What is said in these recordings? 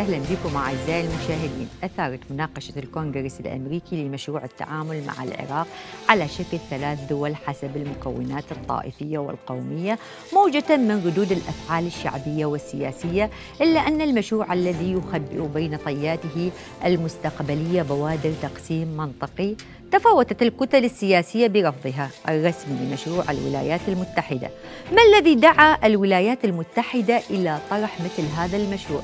وسهلا بكم أعزائي المشاهدين أثارت مناقشة الكونغرس الأمريكي لمشروع التعامل مع العراق على شكل ثلاث دول حسب المكونات الطائفية والقومية موجة من ردود الأفعال الشعبية والسياسية إلا أن المشروع الذي يخبئ بين طياته المستقبلية بوادر تقسيم منطقي تفاوتت الكتل السياسية برفضها الرسمي لمشروع الولايات المتحدة ما الذي دعا الولايات المتحدة إلى طرح مثل هذا المشروع؟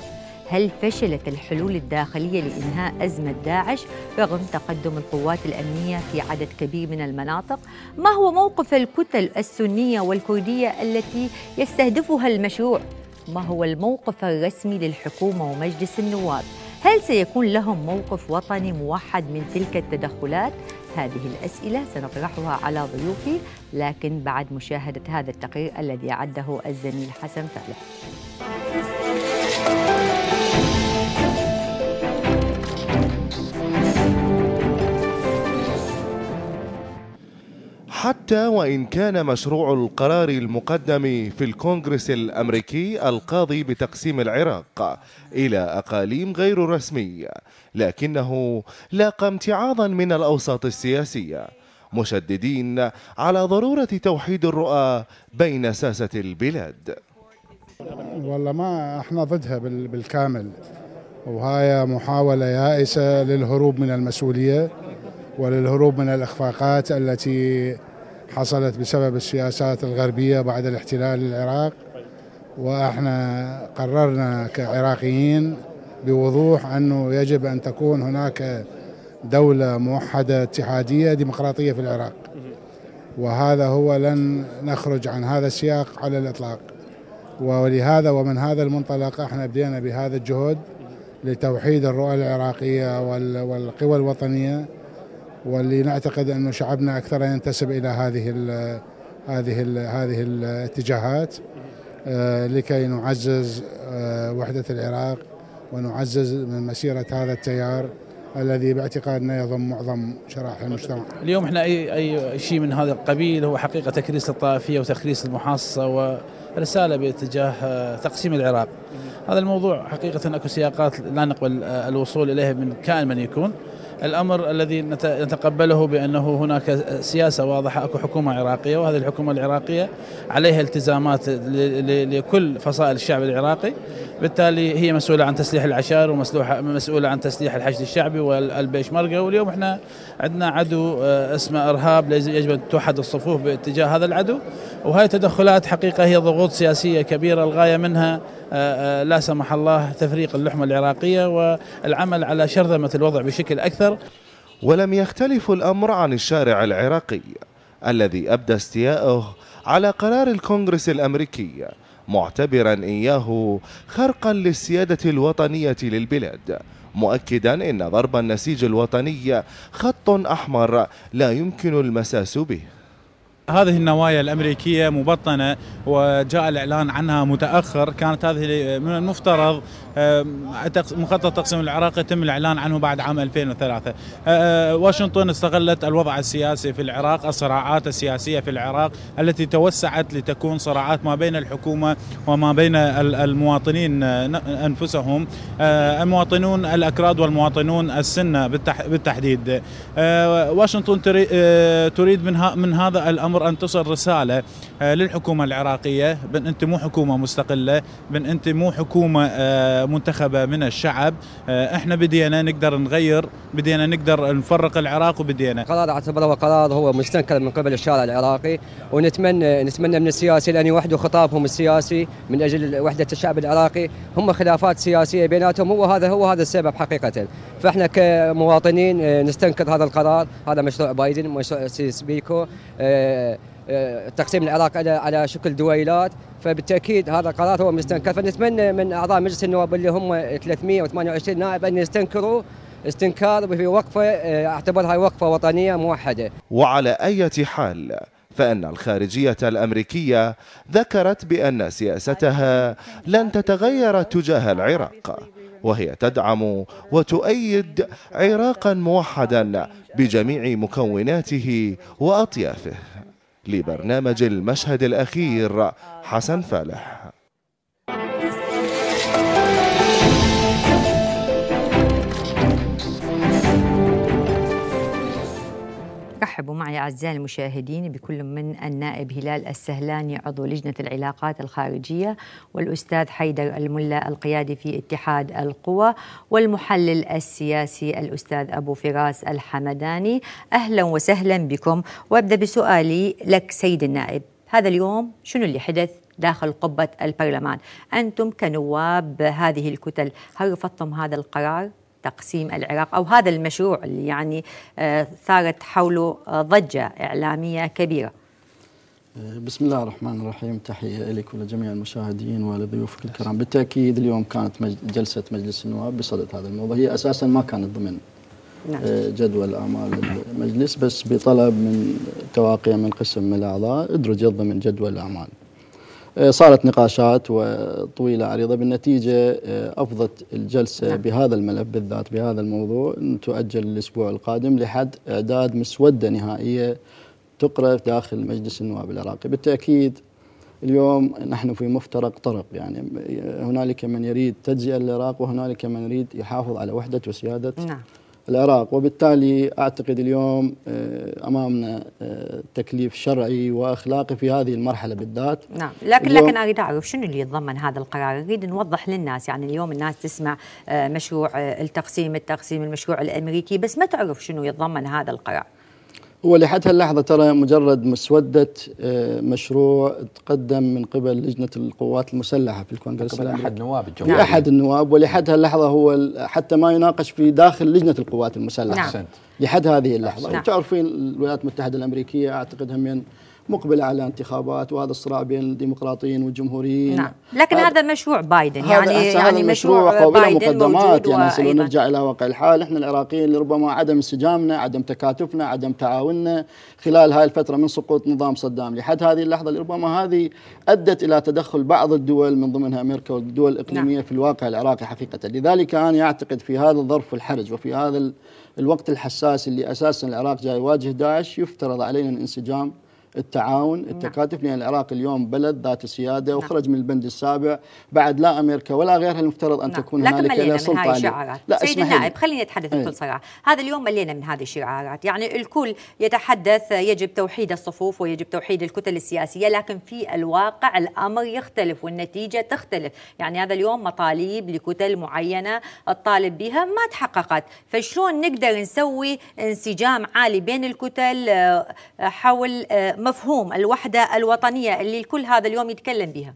هل فشلت الحلول الداخلية لإنهاء أزمة داعش رغم تقدم القوات الأمنية في عدد كبير من المناطق؟ ما هو موقف الكتل السنية والكردية التي يستهدفها المشروع؟ ما هو الموقف الرسمي للحكومة ومجلس النواب؟ هل سيكون لهم موقف وطني موحد من تلك التدخلات؟ هذه الأسئلة سنطرحها على ضيوفي لكن بعد مشاهدة هذا التقرير الذي أعده الزميل حسن فالح. حتى وإن كان مشروع القرار المقدم في الكونغرس الأمريكي القاضي بتقسيم العراق إلى أقاليم غير رسمية لكنه لاقى امتعاضا من الأوساط السياسية مشددين على ضرورة توحيد الرؤى بين ساسة البلاد والله ما احنا ضدها بالكامل وهاي محاولة يائسة للهروب من المسؤولية وللهروب من الإخفاقات التي حصلت بسبب السياسات الغربية بعد الاحتلال للعراق وإحنا قررنا كعراقيين بوضوح أنه يجب أن تكون هناك دولة موحدة اتحادية ديمقراطية في العراق وهذا هو لن نخرج عن هذا السياق على الإطلاق ولهذا ومن هذا المنطلق احنا بدينا بهذا الجهد لتوحيد الرؤى العراقية والقوى الوطنية واللي نعتقد انه شعبنا اكثر ينتسب الى هذه ال هذه ال هذه الاتجاهات آه، لكي نعزز آه، وحده العراق ونعزز من مسيره هذا التيار الذي باعتقادنا يضم معظم شرائح المجتمع. اليوم احنا اي اي شيء من هذا القبيل هو حقيقه تكريس الطائفيه وتكريس المحاصصه ورساله باتجاه آه، تقسيم العراق. هذا الموضوع حقيقه اكو سياقات لا نقبل الوصول اليها من كائن من يكون. الأمر الذي نتقبله بأنه هناك سياسة واضحة أكو حكومة عراقية وهذه الحكومة العراقية عليها التزامات لكل فصائل الشعب العراقي بالتالي هي مسؤولة عن تسليح العشائر ومسؤولة عن تسليح الحشد الشعبي والبيشمركة واليوم احنا عندنا عدو آه، اسمه إرهاب يجب أن توحد الصفوف باتجاه هذا العدو وهي تدخلات حقيقة هي ضغوط سياسية كبيرة الغاية منها آه، آه، لا سمح الله تفريق اللحمة العراقية والعمل على شرذمة الوضع بشكل أكثر ولم يختلف الأمر عن الشارع العراقي الذي أبدى استياءه على قرار الكونغرس الأمريكي معتبرا إياه خرقا للسيادة الوطنية للبلاد مؤكدا إن ضرب النسيج الوطني خط أحمر لا يمكن المساس به هذه النوايا الامريكيه مبطنه وجاء الاعلان عنها متاخر، كانت هذه من المفترض مخطط تقسيم العراق يتم الاعلان عنه بعد عام 2003. آه، آه، واشنطن استغلت الوضع السياسي في العراق، الصراعات السياسيه في العراق التي توسعت لتكون صراعات ما بين الحكومه وما بين المواطنين آه، انفسهم، المواطنون الاكراد والمواطنون السنه بالتحديد. واشنطن تريد من هذا الامر الامر ان تصل رساله آه، للحكومه العراقيه بان انت مو حكومه مستقله بان انت مو حكومه آه، منتخبه من الشعب آه، احنا بدينا نقدر نغير بدينا نقدر نفرق العراق وبدينا قرار اعتبره قرار هو مستنكر من قبل الشارع العراقي ونتمنى نتمنى من السياسي لان يوحدوا خطابهم السياسي من اجل وحده الشعب العراقي هم خلافات سياسيه بيناتهم هو هذا هو هذا السبب حقيقه فاحنا كمواطنين نستنكر هذا القرار هذا مشروع بايدن مشروع سيسبيكو آه، تقسيم العراق على على شكل دويلات فبالتاكيد هذا القرار هو مستنكر فنتمنى من اعضاء مجلس النواب اللي هم 328 نائب ان يستنكروا استنكار في وقفه آه، اعتبرها وقفه وطنيه موحده. وعلى اي حال فان الخارجيه الامريكيه ذكرت بان سياستها لن تتغير تجاه العراق وهي تدعم وتؤيد عراقا موحدا بجميع مكوناته واطيافه لبرنامج المشهد الأخير حسن فالح رحبوا معي أعزائي المشاهدين بكل من النائب هلال السهلاني عضو لجنة العلاقات الخارجية والأستاذ حيدر الملا القيادي في اتحاد القوى والمحلل السياسي الأستاذ أبو فراس الحمداني أهلا وسهلا بكم وأبدأ بسؤالي لك سيد النائب هذا اليوم شنو اللي حدث داخل قبة البرلمان أنتم كنواب هذه الكتل هل رفضتم هذا القرار تقسيم العراق أو هذا المشروع اللي يعني ثارت آه، حوله آه، ضجة إعلامية كبيرة آه، بسم الله الرحمن الرحيم تحية لك ولجميع المشاهدين ولضيوفك الكرام بالتأكيد اليوم كانت جلسة مجلس النواب بصدد هذا الموضوع هي أساسا ما كانت ضمن نعم. جدول اعمال المجلس بس بطلب من تواقيع من قسم الاعضاء ادرجت ضمن جدول الاعمال. آه، صارت نقاشات وطويلة عريضة بالنتيجة آه، أفضت الجلسة نعم. بهذا الملف بالذات بهذا الموضوع تؤجل الأسبوع القادم لحد إعداد مسودة نهائية تقرأ داخل مجلس النواب العراقي بالتأكيد اليوم نحن في مفترق طرق يعني آه، هنالك من يريد تجزئة العراق وهنالك من يريد يحافظ على وحدة وسيادة نعم. العراق وبالتالي أعتقد اليوم آه، أمامنا آه، تكليف شرعي وأخلاقي في هذه المرحلة بالذات نعم لكن لكن أريد أعرف شنو اللي يتضمن هذا القرار أريد نوضح للناس يعني اليوم الناس تسمع آه، مشروع التقسيم التقسيم المشروع الأمريكي بس ما تعرف شنو يتضمن هذا القرار هو لحد هاللحظة ترى مجرد مسودة آه، مشروع تقدم من قبل لجنة القوات المسلحة في الكونغرس قبل أحد نواب الجمهورية نعم. أحد النواب ولحد هاللحظة هو حتى ما يناقش في داخل لجنة القوات المسلحة نعم. لحد هذه اللحظة نعم. تعرفين الولايات المتحدة الأمريكية أعتقد هم من مقبله على انتخابات وهذا الصراع بين الديمقراطيين والجمهوريين نعم لكن هذا, هذا مشروع بايدن يعني يعني مشروع قابله مقدمات يعني و... نرجع الى واقع الحال احنا العراقيين لربما عدم انسجامنا عدم تكاتفنا عدم تعاوننا خلال هاي الفتره من سقوط نظام صدام لحد هذه اللحظه لربما هذه ادت الى تدخل بعض الدول من ضمنها امريكا والدول نعم. الاقليميه نعم. في الواقع العراقي حقيقه لذلك انا اعتقد في هذا الظرف الحرج وفي هذا الوقت الحساس اللي اساسا العراق جاي يواجه داعش يفترض علينا الانسجام التعاون نعم. التكاتف لان العراق اليوم بلد ذات سياده نعم. وخرج من البند السابع بعد لا امريكا ولا غيرها المفترض ان نعم. تكون هنالك لا سلطه الشعارات لا سيدي النائب خليني اتحدث إيه. بكل صراحه هذا اليوم ملينا من هذه الشعارات يعني الكل يتحدث يجب توحيد الصفوف ويجب توحيد الكتل السياسيه لكن في الواقع الامر يختلف والنتيجه تختلف يعني هذا اليوم مطالب لكتل معينه الطالب بها ما تحققت فشلون نقدر نسوي انسجام عالي بين الكتل آه، حول ما آه، مفهوم الوحده الوطنيه اللي الكل هذا اليوم يتكلم بها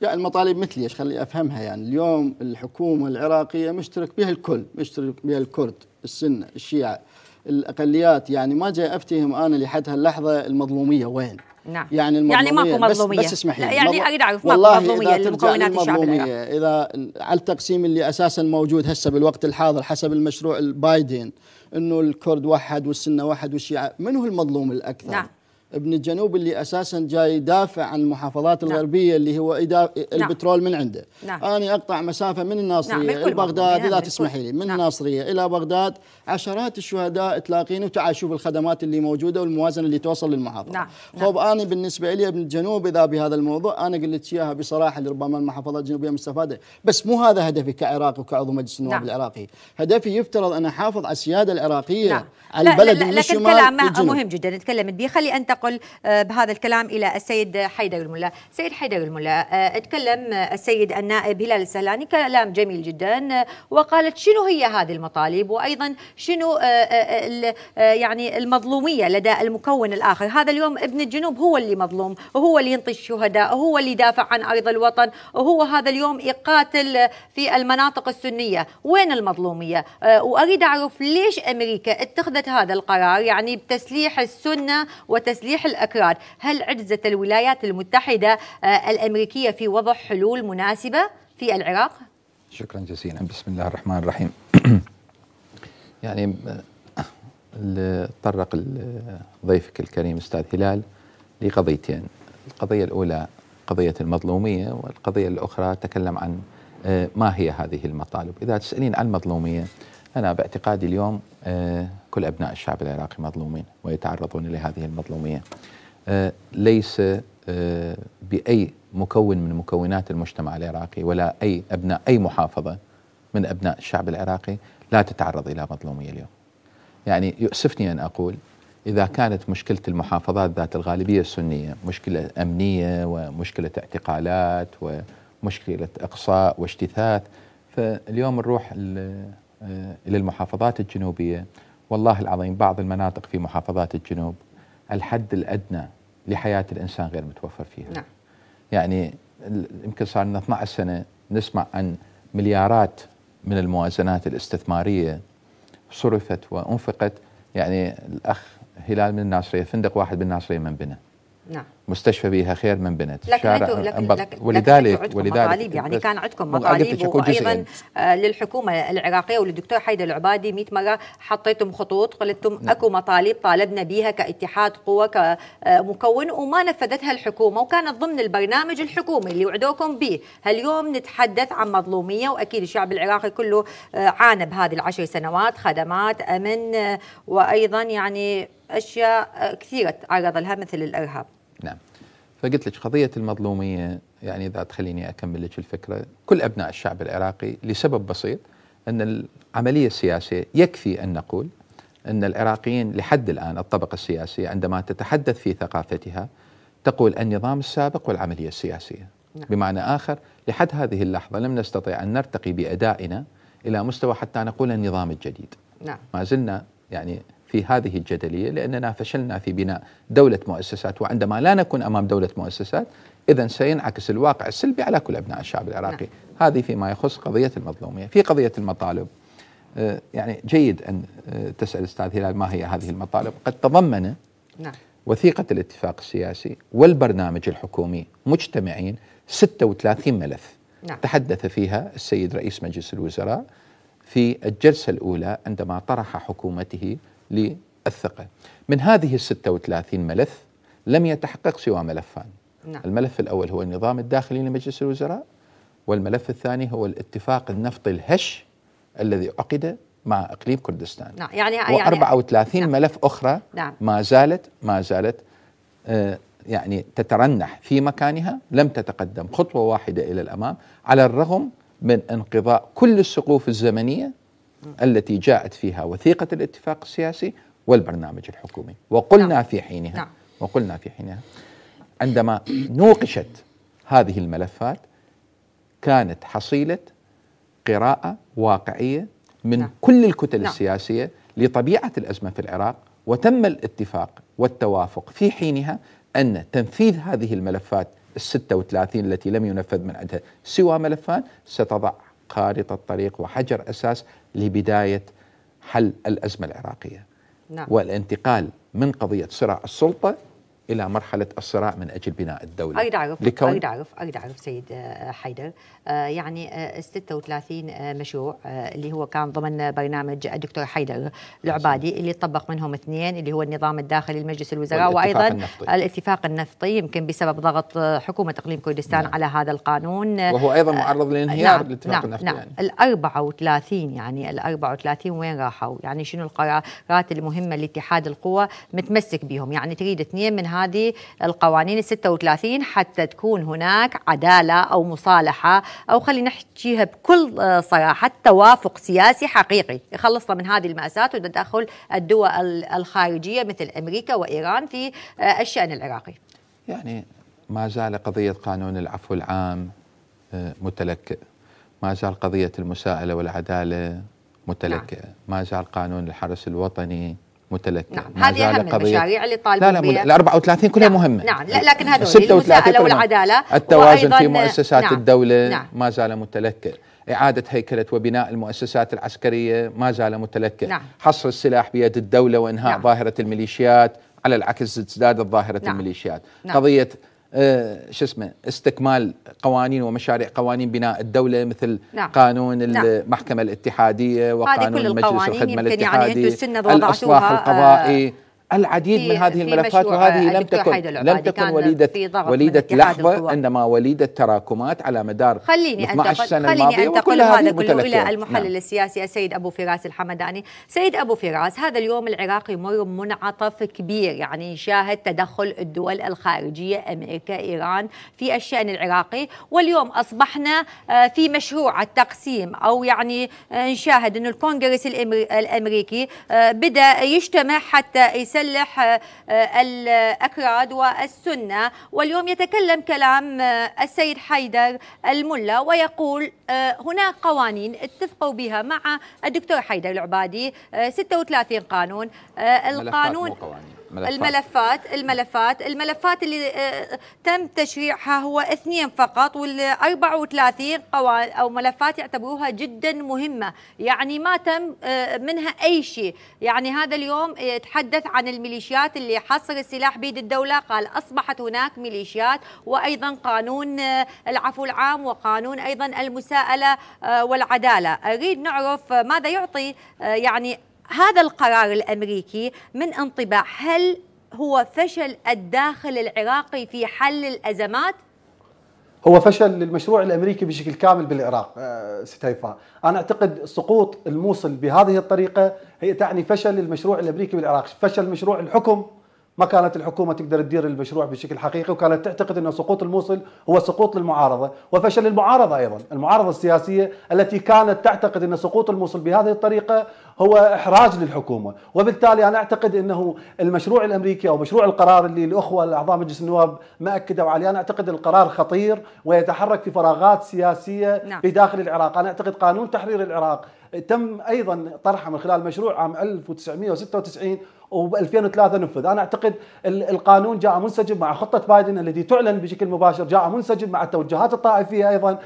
لا المطالب مثلي ايش خلي افهمها يعني اليوم الحكومه العراقيه مشترك بها الكل مشترك بها الكرد السنه الشيعه الاقليات يعني ما جاي افتهم انا لحد هاللحظه المظلوميه وين نعم يعني, يعني المظلومية يعني ماكو مظلومية بس, بس اسمحي لا يعني اريد اعرف ماكو مظلومية لمكونات الشعب العراقي اذا على التقسيم اللي اساسا موجود هسه بالوقت الحاضر حسب المشروع البايدن انه الكرد وحد والسنه وحد والشيعه من هو المظلوم الاكثر؟ نعم ابن الجنوب اللي اساسا جاي يدافع عن المحافظات نعم. الغربيه اللي هو نعم. البترول من عنده نعم. انا اقطع مسافه من الناصريه نعم. الى بغداد لا نعم، تسمحي لي من نعم. الناصريه الى بغداد عشرات الشهداء تلاقين وتعال شوف الخدمات اللي موجوده والموازنه اللي توصل للمحافظه نعم. خب نعم. طيب، انا بالنسبه لي ابن الجنوب اذا بهذا الموضوع انا قلت اياها بصراحه لربما المحافظات الجنوبيه مستفاده بس مو هذا هدفي كعراقي وكعضو مجلس النواب نعم. العراقي هدفي يفترض ان احافظ على السياده العراقيه نعم. على البلد لا لا لا لكن كلام مهم جدا تكلمت به خلي انت ننتقل آه، بهذا الكلام إلى السيد حيدر الملا سيد حيدر الملا آه، اتكلم آه، السيد النائب هلال السهلاني كلام جميل جدا وقالت شنو هي هذه المطالب وأيضا شنو يعني المظلومية لدى المكون الآخر هذا اليوم ابن الجنوب هو اللي مظلوم وهو اللي ينطي الشهداء وهو اللي يدافع عن أرض الوطن وهو هذا اليوم يقاتل في المناطق السنية وين المظلومية وأريد أعرف ليش أمريكا اتخذت هذا القرار يعني بتسليح السنة وتسليح تسليح الأكراد هل عجزت الولايات المتحدة آه، الأمريكية في وضع حلول مناسبة في العراق؟ شكرا جزيلا بسم الله الرحمن الرحيم يعني تطرق آه، ضيفك الكريم استاذ هلال لقضيتين القضيه الاولى قضيه المظلوميه والقضيه الاخرى تكلم عن آه، ما هي هذه المطالب اذا تسالين عن المظلوميه أنا باعتقادي اليوم آه، كل أبناء الشعب العراقي مظلومين ويتعرضون لهذه المظلومية آه، ليس آه، بأي مكون من مكونات المجتمع العراقي ولا أي أبناء أي محافظة من أبناء الشعب العراقي لا تتعرض إلى مظلومية اليوم يعني يؤسفني أن أقول إذا كانت مشكلة المحافظات ذات الغالبية السنية مشكلة أمنية ومشكلة اعتقالات ومشكلة إقصاء واجتثاث فاليوم نروح إلى المحافظات الجنوبية والله العظيم بعض المناطق في محافظات الجنوب الحد الأدنى لحياة الإنسان غير متوفر فيها نعم. يعني يمكن صار لنا 12 سنة نسمع عن مليارات من الموازنات الاستثمارية صرفت وأنفقت يعني الأخ هلال من الناصرية فندق واحد بالناصرية من بنى نعم مستشفى بيها خير من بنت لكن شارع لكن لكن ولذلك لكن ولذلك مطالب يعني كان عندكم مطالب وايضا آه، للحكومه العراقيه وللدكتور حيدر العبادي 100 مره حطيتم خطوط قلتم نعم. اكو مطالب طالبنا بها كاتحاد قوى كمكون آه، وما نفذتها الحكومه وكانت ضمن البرنامج الحكومي اللي وعدوكم به هاليوم نتحدث عن مظلوميه واكيد الشعب العراقي كله آه، عانى بهذه العشر سنوات خدمات امن وايضا يعني اشياء كثيره تعرض لها مثل الارهاب نعم فقلت لك قضية المظلومية يعني إذا تخليني أكمل لك الفكرة كل أبناء الشعب العراقي لسبب بسيط أن العملية السياسية يكفي أن نقول أن العراقيين لحد الآن الطبقة السياسية عندما تتحدث في ثقافتها تقول النظام السابق والعملية السياسية نعم. بمعنى آخر لحد هذه اللحظة لم نستطيع أن نرتقي بأدائنا إلى مستوى حتى نقول النظام الجديد نعم. ما زلنا يعني في هذه الجدلية لأننا فشلنا في بناء دولة مؤسسات وعندما لا نكون أمام دولة مؤسسات إذا سينعكس الواقع السلبي على كل أبناء الشعب العراقي نعم. هذه فيما يخص قضية المظلومية في قضية المطالب آه، يعني جيد أن آه، تسأل أستاذ هلال ما هي هذه المطالب قد تضمن نعم. وثيقة الاتفاق السياسي والبرنامج الحكومي مجتمعين 36 ملف نعم. تحدث فيها السيد رئيس مجلس الوزراء في الجلسة الأولى عندما طرح حكومته للثقة من هذه ال 36 ملف لم يتحقق سوى ملفان نعم. الملف الأول هو النظام الداخلي لمجلس الوزراء والملف الثاني هو الاتفاق النفطي الهش الذي عقد مع اقليم كردستان نعم يعني و34 يعني, يعني- نعم. ملف اخرى نعم ما زالت ما زالت آه يعني تترنح في مكانها لم تتقدم خطوه واحده الى الامام على الرغم من انقضاء كل السقوف الزمنيه التي جاءت فيها وثيقة الاتفاق السياسي والبرنامج الحكومي وقلنا نعم. في حينها نعم. وقلنا في حينها عندما نوقشت هذه الملفات كانت حصيلة قراءة واقعية من نعم. كل الكتل السياسية لطبيعة الأزمة في العراق وتم الاتفاق والتوافق في حينها أن تنفيذ هذه الملفات الستة وثلاثين التي لم ينفذ من عندها سوى ملفان ستضع خارطة طريق وحجر أساس لبداية حل الأزمة العراقية نعم. والانتقال من قضية صراع السلطة الى مرحله الصراع من اجل بناء الدوله اريد اعرف لكون اعرف اريد اعرف سيد آه، حيدر آه، يعني 36 آه، مشروع اللي هو كان ضمن برنامج الدكتور حيدر العبادي اللي طبق منهم اثنين اللي هو النظام الداخلي لمجلس الوزراء وايضا النفطي. الاتفاق النفطي يمكن بسبب ضغط حكومه تقليم كردستان نعم. على هذا القانون وهو ايضا معرض لانهيار نعم. الاتفاق نعم. النفطي نعم. يعني. ال 34 يعني ال 34 وين راحوا؟ يعني شنو القرارات المهمه لاتحاد القوى متمسك بهم؟ يعني تريد اثنين من هذه القوانين ال 36 حتى تكون هناك عداله او مصالحه او خلينا نحكيها بكل آه، صراحه توافق سياسي حقيقي يخلصنا من هذه الماساه وتدخل الدول الخارجيه مثل امريكا وايران في آه، الشان العراقي. يعني ما زال قضيه قانون العفو العام آه، متلكئ. ما زال قضيه المساءله والعداله متلكئه، نعم. ما زال قانون الحرس الوطني متلتعة نعم هذه أهم المشاريع اللي طالبون لا لا بها. ال 34 كلها نعم. مهمة نعم لا لكن هذول المساءلة والعدالة التوازن في مؤسسات نعم. الدولة نعم. ما زال متلكئ إعادة هيكلة وبناء المؤسسات العسكرية ما زال متلكئ نعم. حصر السلاح بيد الدولة وإنهاء نعم. ظاهرة الميليشيات على العكس ازداد ظاهرة نعم. الميليشيات نعم. قضية آه، شو اسمه استكمال قوانين ومشاريع قوانين بناء الدوله مثل نعم. قانون نعم. المحكمه الاتحاديه وقانون مجلس الخدمه الاتحاديه يعني الاصلاح القضائي العديد من هذه الملفات وهذه لم تكن لم تكن وليده وليده لحظه انما وليده تراكمات على مدار خليني انتقل سنه خليني انتقل هذا كله الى المحلل نعم. السياسي السيد ابو فراس الحمداني، سيد ابو فراس هذا اليوم العراق يمر منعطف كبير يعني يشاهد تدخل الدول الخارجيه امريكا ايران في الشان العراقي واليوم اصبحنا آه، في مشروع التقسيم او يعني آه، نشاهد ان الكونغرس الامريكي آه، بدا يجتمع حتى يساعد يسلح آه، الأكراد والسنة واليوم يتكلم كلام آه، السيد حيدر الملا ويقول آه، هناك قوانين اتفقوا بها مع الدكتور حيدر العبادي 36 قانون القانون ملفات. الملفات الملفات الملفات اللي آه، تم تشريعها هو اثنين فقط وال34 قوال او ملفات يعتبروها جدا مهمه يعني ما تم آه، منها اي شيء يعني هذا اليوم تحدث عن الميليشيات اللي حصر السلاح بيد الدوله قال اصبحت هناك ميليشيات وايضا قانون آه، العفو العام وقانون ايضا المساءله والعداله اريد نعرف ماذا يعطي يعني هذا القرار الامريكي من انطباع هل هو فشل الداخل العراقي في حل الازمات؟ هو فشل للمشروع الامريكي بشكل كامل بالعراق آه، ست انا اعتقد سقوط الموصل بهذه الطريقه هي تعني فشل المشروع الامريكي بالعراق، فشل مشروع الحكم ما كانت الحكومة تقدر تدير المشروع بشكل حقيقي وكانت تعتقد أن سقوط الموصل هو سقوط للمعارضة وفشل المعارضة أيضا المعارضة السياسية التي كانت تعتقد أن سقوط الموصل بهذه الطريقة هو إحراج للحكومة وبالتالي أنا أعتقد أنه المشروع الأمريكي أو مشروع القرار اللي الأخوة الأعضاء مجلس النواب ما أكدوا عليه أنا أعتقد القرار خطير ويتحرك في فراغات سياسية نعم. في داخل العراق أنا أعتقد قانون تحرير العراق تم ايضا طرحه من خلال مشروع عام 1996 وب 2003 نفذ، انا اعتقد القانون جاء منسجم مع خطه بايدن التي تعلن بشكل مباشر، جاء منسجم مع التوجهات الطائفيه ايضا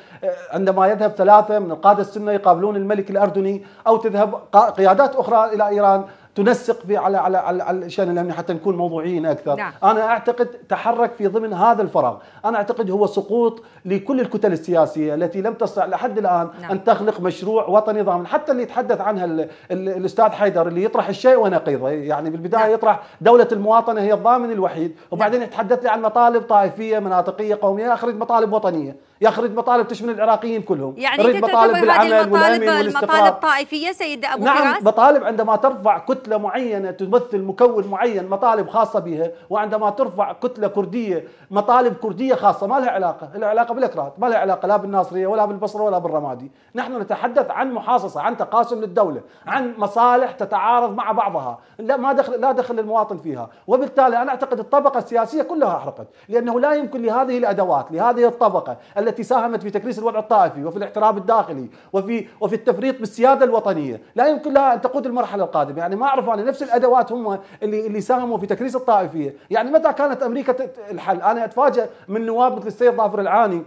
عندما يذهب ثلاثه من القاده السنه يقابلون الملك الاردني او تذهب قيادات اخرى الى ايران تنسق في على على على, الشان الامني حتى نكون موضوعيين اكثر نعم. انا اعتقد تحرك في ضمن هذا الفراغ انا اعتقد هو سقوط لكل الكتل السياسيه التي لم تستطع لحد الان نعم. ان تخلق مشروع وطني ضامن حتى اللي يتحدث عنها الـ الـ الاستاذ حيدر اللي يطرح الشيء ونقيضه يعني بالبدايه نعم. يطرح دوله المواطنه هي الضامن الوحيد نعم. وبعدين يتحدث لي عن مطالب طائفيه مناطقيه قوميه اخرج مطالب وطنيه يخرج مطالب تشمل العراقيين كلهم يعني يريد مطالب بالعمل والامن والاستقرار مطالب طائفيه سيد ابو نعم فراس؟ مطالب عندما ترفع كتله معينه تمثل مكون معين مطالب خاصه بها وعندما ترفع كتله كرديه مطالب كرديه خاصه ما لها علاقه لها علاقه بالاكراد ما لها علاقه لا بالناصريه ولا بالبصره ولا بالرمادي نحن نتحدث عن محاصصه عن تقاسم للدوله عن مصالح تتعارض مع بعضها لا ما دخل لا دخل المواطن فيها وبالتالي انا اعتقد الطبقه السياسيه كلها احرقت لانه لا يمكن لهذه الادوات لهذه الطبقه التي التي ساهمت في تكريس الوضع الطائفي وفي الاحتراب الداخلي وفي وفي التفريط بالسياده الوطنيه، لا يمكن لها ان تقود المرحله القادمه، يعني ما اعرف انا نفس الادوات هم اللي اللي ساهموا في تكريس الطائفيه، يعني متى كانت امريكا الحل؟ انا اتفاجئ من نواب مثل السيد ظافر العاني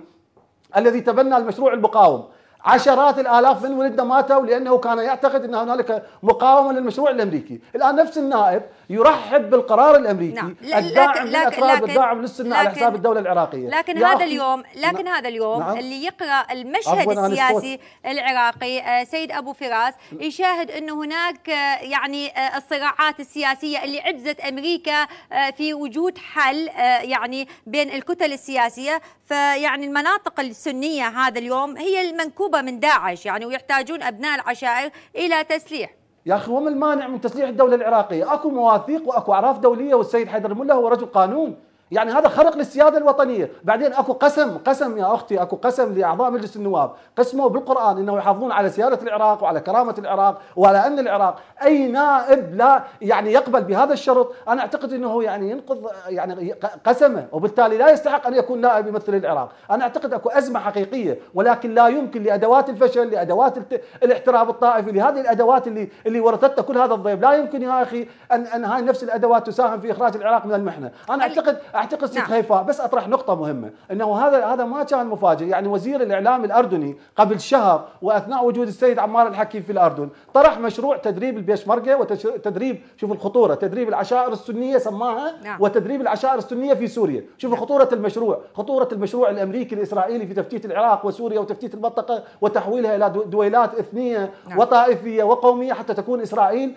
الذي تبنى المشروع المقاوم عشرات الالاف من ولدنا ماتوا لانه كان يعتقد ان هنالك مقاومه للمشروع الامريكي، الان نفس النائب يرحب بالقرار الامريكي نعم. الداعم لكن الداعم للسنه على حساب الدوله العراقيه لكن هذا اليوم نعم. لكن هذا اليوم نعم. اللي يقرا المشهد السياسي العراقي آه، سيد ابو فراس يشاهد انه هناك آه، يعني آه، الصراعات السياسيه اللي عجزت امريكا في وجود حل يعني بين الكتل السياسيه فيعني المناطق السنيه هذا اليوم هي المنكوبه من داعش يعني ويحتاجون ابناء العشائر الى تسليح يا اخي وما المانع من تسليح الدوله العراقيه؟ اكو مواثيق واكو اعراف دوليه والسيد حيدر الملا هو رجل قانون يعني هذا خرق للسياده الوطنيه، بعدين اكو قسم قسم يا اختي اكو قسم لاعضاء مجلس النواب، قسموا بالقران انه يحافظون على سياده العراق وعلى كرامه العراق وعلى امن العراق، اي نائب لا يعني يقبل بهذا الشرط، انا اعتقد انه يعني ينقض يعني قسمه وبالتالي لا يستحق ان يكون نائب يمثل العراق، انا اعتقد اكو ازمه حقيقيه ولكن لا يمكن لادوات الفشل، لادوات الاحتراف الطائفي، لهذه الادوات اللي اللي ورثتها كل هذا الضيب، لا يمكن يا اخي ان ان هاي نفس الادوات تساهم في اخراج العراق من المحنه، انا اعتقد اعتقد ست نعم. هيفاء بس اطرح نقطه مهمه انه هذا هذا ما كان مفاجئ يعني وزير الاعلام الاردني قبل شهر واثناء وجود السيد عمار الحكيم في الاردن طرح مشروع تدريب البيشمركه وتدريب شوف الخطوره تدريب العشائر السنيه سماها نعم. وتدريب العشائر السنيه في سوريا شوف نعم. خطوره المشروع خطوره المشروع الامريكي الاسرائيلي في تفتيت العراق وسوريا وتفتيت المنطقه وتحويلها الى دويلات اثنيه نعم. وطائفيه وقوميه حتى تكون اسرائيل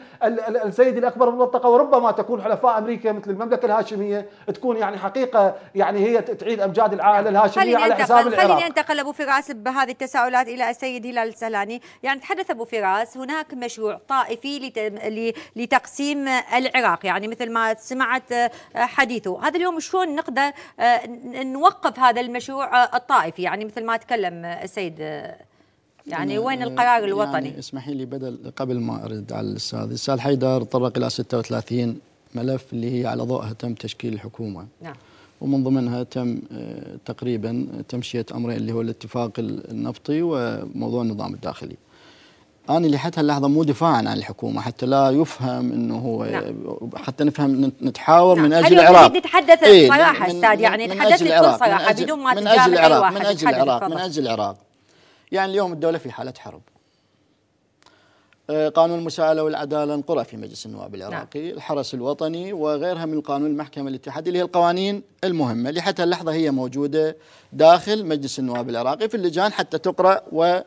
السيد الاكبر بالمنطقه وربما تكون حلفاء امريكا مثل المملكه الهاشميه تكون يعني يعني حقيقه يعني هي تعيد امجاد العائله نعم. الهاشميه على حساب العراق خليني انتقل ابو فراس بهذه التساؤلات الى السيد هلال السلاني، يعني تحدث ابو فراس هناك مشروع طائفي لتقسيم العراق، يعني مثل ما سمعت آه، حديثه، هذا اليوم شلون نقدر آه، نوقف هذا المشروع آه، الطائفي، يعني مثل ما تكلم السيد يعني وين القرار الوطني؟ يعني اسمحي لي بدل قبل ما ارد على الاستاذ، الاستاذ حيدر تطرق الى 36 ملف اللي هي على ضوءها تم تشكيل الحكومة نعم. ومن ضمنها تم آه، تقريبا تمشية أمرين اللي هو الاتفاق النفطي وموضوع النظام الداخلي أنا حتى اللحظة مو دفاعا عن الحكومة حتى لا يفهم أنه هو نعم. حتى نفهم نتحاور نعم. من أجل العراق نتحدث إيه؟ أستاذ يعني نتحدث بكل صراحة بدون ما من أجل العراق من أجل العراق من أجل العراق يعني اليوم الدولة في حالة حرب آه، قانون المساءلة والعدالة انقرأ في مجلس النواب نعم. العراقي نعم. الحرس الوطني وغيرها من قانون المحكمة الاتحادية اللي هي القوانين المهمة اللي حتى اللحظة هي موجودة داخل مجلس النواب العراقي في اللجان حتى تقرأ و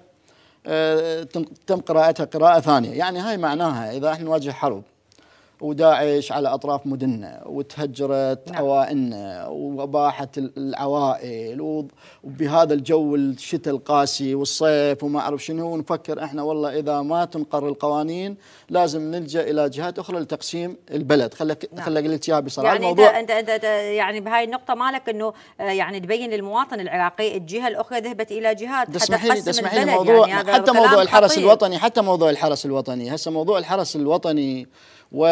آه، تم قراءتها قراءة ثانية يعني هاي معناها إذا احنا نواجه حرب وداعش على اطراف مدننا وتهجرت نعم. عوائلنا واباحت العوائل وبهذا الجو الشتاء القاسي والصيف وما اعرف شنو ونفكر احنا والله اذا ما تنقر القوانين لازم نلجا الى جهات اخرى لتقسيم البلد خلك نعم. خلك قلت اياها بصراحه يعني الموضوع انت انت يعني بهاي النقطه مالك انه آه، يعني تبين للمواطن العراقي الجهه الاخرى ذهبت الى جهات تقسم البلد يعني لي موضوع حتى موضوع الحرس الوطني حتى موضوع الحرس الوطني هسه موضوع الحرس الوطني و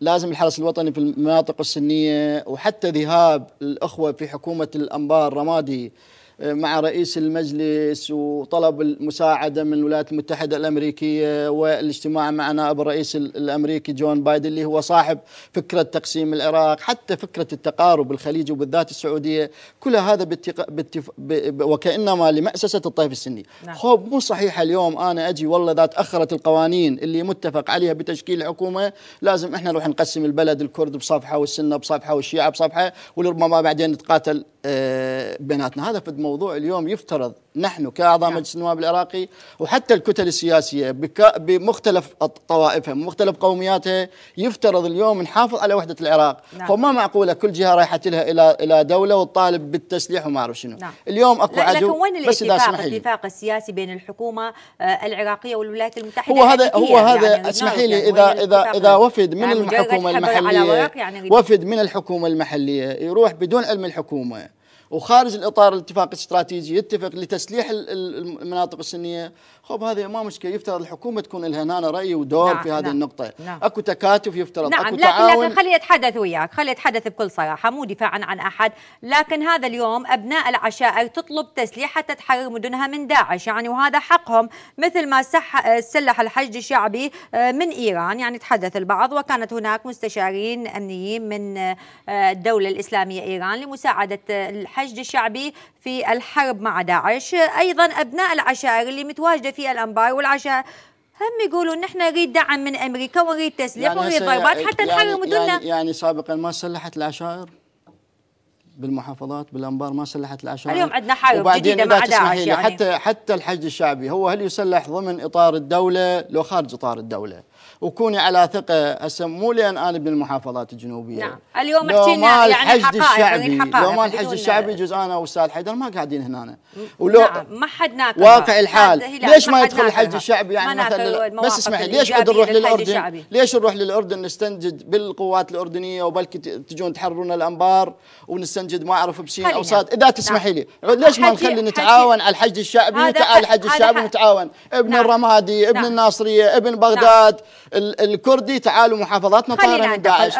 لازم الحرس الوطني في المناطق السنيه وحتى ذهاب الاخوه في حكومه الانبار رمادي مع رئيس المجلس وطلب المساعده من الولايات المتحده الامريكيه والاجتماع مع نائب الرئيس الامريكي جون بايدن اللي هو صاحب فكره تقسيم العراق حتى فكره التقارب الخليجي وبالذات السعوديه كل هذا باتق... باتف... ب... وكانما لمأسسه الطيف السني نعم. خب مو صحيح اليوم انا اجي والله اذا تاخرت القوانين اللي متفق عليها بتشكيل الحكومه لازم احنا نروح نقسم البلد الكرد بصفحه والسنه بصفحه والشيعه بصفحه ولربما بعدين نتقاتل آه، بيناتنا هذا في الموضوع اليوم يفترض نحن كأعضاء نعم. مجلس النواب العراقي وحتى الكتل السياسية بمختلف طوائفها مختلف قومياتها يفترض اليوم نحافظ على وحدة العراق نعم. فما معقولة كل جهة رايحت لها إلى إلى دولة وتطالب بالتسليح وما أعرف شنو نعم. اليوم أكو عدو وين بس إذا سمحي الاتفاق السياسي بين الحكومة آه، العراقية والولايات المتحدة هو هذا هو هذا يعني اسمحي نعم، لي يعني إذا إذا إذا وفد من نعم، الحكومة المحلية يعني وفد من الحكومة المحلية يروح بدون علم الحكومة وخارج الإطار الاتفاق الاستراتيجي يتفق لتسليح المناطق السنية خب هذه ما مشكله يفترض الحكومه تكون لها هنا راي ودور نعم في هذه نعم النقطه نعم اكو تكاتف يفترض نعم اكو لكن تعاون لكن خلي اتحدث وياك خلي اتحدث بكل صراحه مو دفاعا عن احد لكن هذا اليوم ابناء العشائر تطلب تسليح حتى تحرر مدنها من داعش يعني وهذا حقهم مثل ما سح سلح الحشد الشعبي آه، من ايران يعني تحدث البعض وكانت هناك مستشارين امنيين من آه، الدوله الاسلاميه ايران لمساعده آه، الحشد الشعبي في الحرب مع داعش ايضا ابناء العشائر اللي متواجده في الانبار والعشاء هم يقولوا نحن نريد دعم من امريكا ونريد تسليح يعني ونريد ضربات يعني حتى يعني نحرر مدننا يعني, يعني سابقا ما سلحت العشائر بالمحافظات بالانبار ما سلحت العشائر اليوم عندنا حرب جديده مع داعش يعني حتى حتى الحج الشعبي هو هل يسلح ضمن اطار الدوله لو خارج اطار الدوله؟ وكوني على ثقه هسه مو لان انا ابن المحافظات الجنوبيه نعم اليوم لو ما يعني الحشد يعني الشعبي لو ما الحشد الشعبي يجوز انا واستاذ حيدر ما قاعدين هنا نعم، ولو نعم ما حد ناكل واقع الحال ليش ما يدخل الحشد الشعبي يعني مثلا بس اسمحي ليش قد نروح للاردن ليش نروح للاردن نستنجد بالقوات الاردنيه وبلكي تجون تحررون الانبار ونستنجد ما اعرف بسين او صاد اذا نعم. تسمحي لي ليش ما نخلي نتعاون على الحشد الشعبي نتعاون على الحشد الشعبي نتعاون ابن نعم. الرمادي ابن الناصريه ابن بغداد الكردي تعالوا محافظاتنا طاهرة من داعش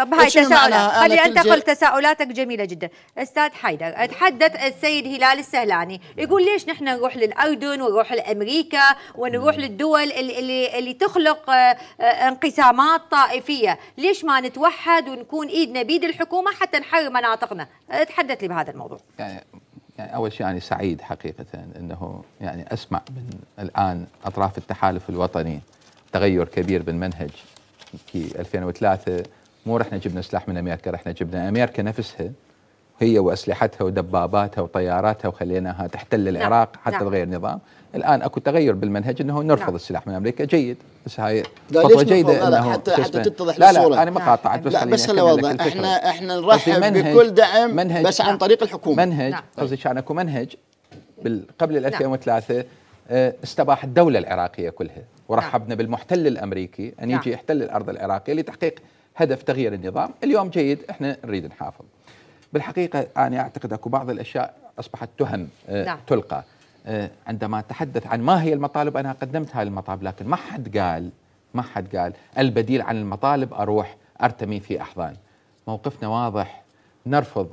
خلي انتقل تساؤلاتك جميلة جدا استاذ حيدر اتحدث السيد هلال السهلاني يقول ليش نحن نروح للاردن ونروح لامريكا ونروح للدول اللي اللي تخلق آه، آه، انقسامات طائفية ليش ما نتوحد ونكون ايدنا بيد الحكومة حتى نحرر مناطقنا تحدث لي بهذا الموضوع يعني يعني اول شيء انا سعيد حقيقه انه يعني اسمع من الان اطراف التحالف الوطني تغير كبير بالمنهج في 2003 مو رحنا جبنا سلاح من امريكا رحنا جبنا امريكا نفسها هي واسلحتها ودباباتها وطياراتها وخليناها تحتل نعم، العراق نعم. حتى نعم. تغير نظام الان اكو تغير بالمنهج انه نرفض نعم. السلاح من امريكا جيد بس هاي خطوه جيده لا لا حتى حتى تتضح لا لا انا ما قاطعت بس لا بس احنا احنا نرحب بكل دعم منهج بس عن طريق الحكومه منهج نعم. قصدي كان اكو منهج قبل 2003 نعم. آه، استباح الدوله العراقيه كلها ورحبنا نعم. بالمحتل الامريكي ان يجي نعم. يحتل الارض العراقيه لتحقيق هدف تغيير النظام، اليوم جيد احنا نريد نحافظ. بالحقيقه انا اعتقد اكو بعض الاشياء اصبحت تهم أه نعم. تلقى أه عندما اتحدث عن ما هي المطالب انا قدمت هاي المطالب لكن ما حد قال ما حد قال البديل عن المطالب اروح ارتمي في احضان. موقفنا واضح نرفض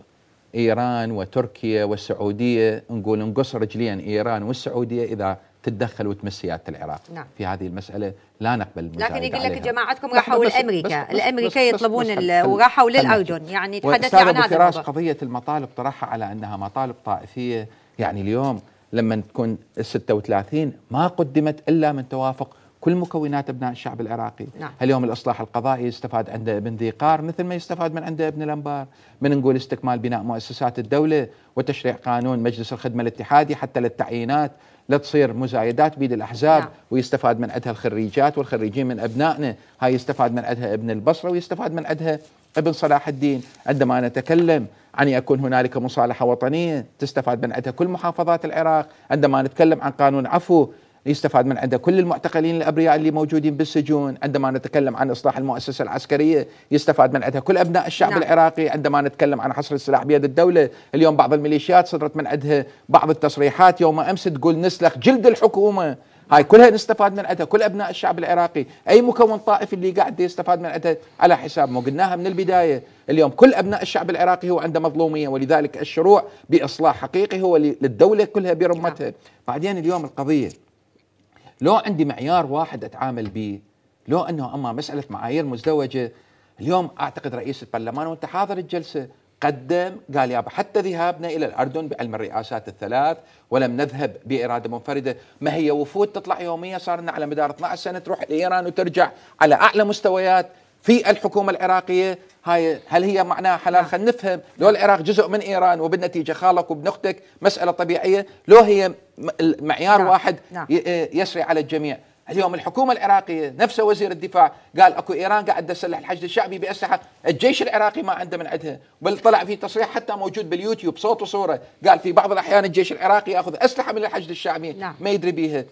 ايران وتركيا والسعوديه نقول نقص رجليا ايران والسعوديه اذا تتدخل وتمس سياده العراق نعم. في هذه المساله لا نقبل لكن يقول لك جماعتكم راحوا لامريكا الامريكا يطلبون وراحوا للاردن يعني تحدث عن هذا قضيه المطالب طرحها على انها مطالب طائفيه يعني اليوم لما تكون ال 36 ما قدمت الا من توافق كل مكونات ابناء الشعب العراقي نعم. اليوم الاصلاح القضائي يستفاد عند ابن ذي قار مثل ما يستفاد من عند ابن الانبار من نقول استكمال بناء مؤسسات الدوله وتشريع قانون مجلس الخدمه الاتحادي حتى للتعيينات لا تصير مزايدات بيد الاحزاب نعم. ويستفاد من عندها الخريجات والخريجين من ابنائنا هاي يستفاد من عندها ابن البصره ويستفاد من عندها ابن صلاح الدين عندما نتكلم عن يكون هنالك مصالحه وطنيه تستفاد من عندها كل محافظات العراق عندما نتكلم عن قانون عفو يستفاد من عنده كل المعتقلين الابرياء اللي موجودين بالسجون، عندما نتكلم عن اصلاح المؤسسه العسكريه يستفاد من عندها كل ابناء الشعب نعم. العراقي، عندما نتكلم عن حصر السلاح بيد الدوله، اليوم بعض الميليشيات صدرت من عندها بعض التصريحات يوم امس تقول نسلخ جلد الحكومه، هاي كلها نستفاد من عندها كل ابناء الشعب العراقي اي مكون طائفي اللي قاعد يستفاد من عندها على حساب ما قلناها من البدايه اليوم كل ابناء الشعب العراقي هو عنده مظلوميه ولذلك الشروع باصلاح حقيقي هو للدوله كلها برمتها نعم. بعدين اليوم القضيه لو عندي معيار واحد اتعامل به لو انه اما مساله معايير مزدوجه اليوم اعتقد رئيس البرلمان وانت حاضر الجلسه قدم قال يابا حتى ذهابنا الى الاردن بعلم الرئاسات الثلاث ولم نذهب باراده منفرده، ما هي وفود تطلع يوميا صار لنا على مدار 12 سنه تروح لايران وترجع على اعلى مستويات في الحكومة العراقية هاي هل هي معناها حلال نعم. خلينا نفهم لو العراق جزء من إيران وبالنتيجة خالك وابن أختك مسألة طبيعية لو هي معيار نعم. واحد نعم. آه، يسري على الجميع اليوم الحكومة العراقية نفسه وزير الدفاع قال أكو إيران قاعدة تسلح الحشد الشعبي بأسلحة الجيش العراقي ما عنده من عندها بل طلع في تصريح حتى موجود باليوتيوب صوت وصورة قال في بعض الأحيان الجيش العراقي يأخذ أسلحة من الحشد الشعبي نعم. ما يدري بيها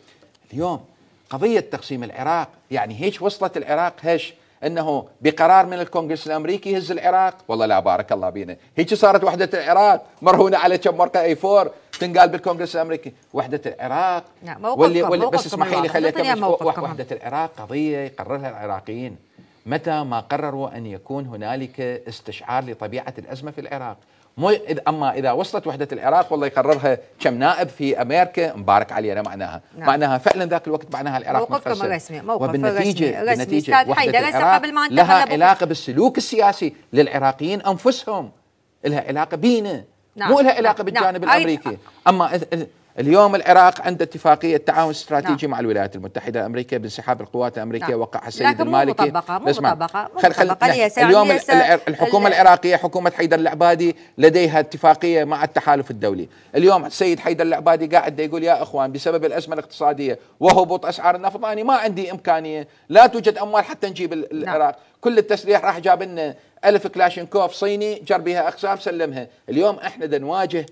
اليوم قضية تقسيم العراق يعني هيش وصلت العراق هش انه بقرار من الكونغرس الامريكي يهز العراق والله لا بارك الله بينا هيك صارت وحده العراق مرهونه على كم ورقه اي 4 تنقال بالكونغرس الامريكي وحده العراق نعم موقفكم واللي واللي موقفكم بس اسمحي لي خليكم وحده العراق قضيه يقررها العراقيين متى ما قرروا ان يكون هنالك استشعار لطبيعه الازمه في العراق مو اما اذا وصلت وحده العراق والله يقررها كم نائب في امريكا مبارك علينا معناها نعم. معناها فعلا ذاك الوقت معناها العراق موقفكم رسمي موقف وبالنتيجه رسمي. بالنتيجه رسمي. العراق لها علاقه بالسلوك السياسي للعراقيين انفسهم لها علاقه بينا نعم. مو لها علاقه نعم. بالجانب نعم. الامريكي اما اليوم العراق عنده اتفاقية تعاون استراتيجي نعم. مع الولايات المتحدة الأمريكية بانسحاب القوات الأمريكية نعم. وقع السيد المالكي مو مطبقة مو مطبقة خل خل اليوم الحكومة العراقية حكومة حيدر العبادي لديها اتفاقية مع التحالف الدولي اليوم السيد حيدر العبادي قاعد يقول يا أخوان بسبب الأزمة الاقتصادية وهبوط أسعار النفط أنا ما عندي إمكانية لا توجد أموال حتى نجيب نعم. العراق نعم. كل التسليح راح جاب لنا ألف كلاشينكوف صيني جربها أقسام سلمها اليوم احنا نواجه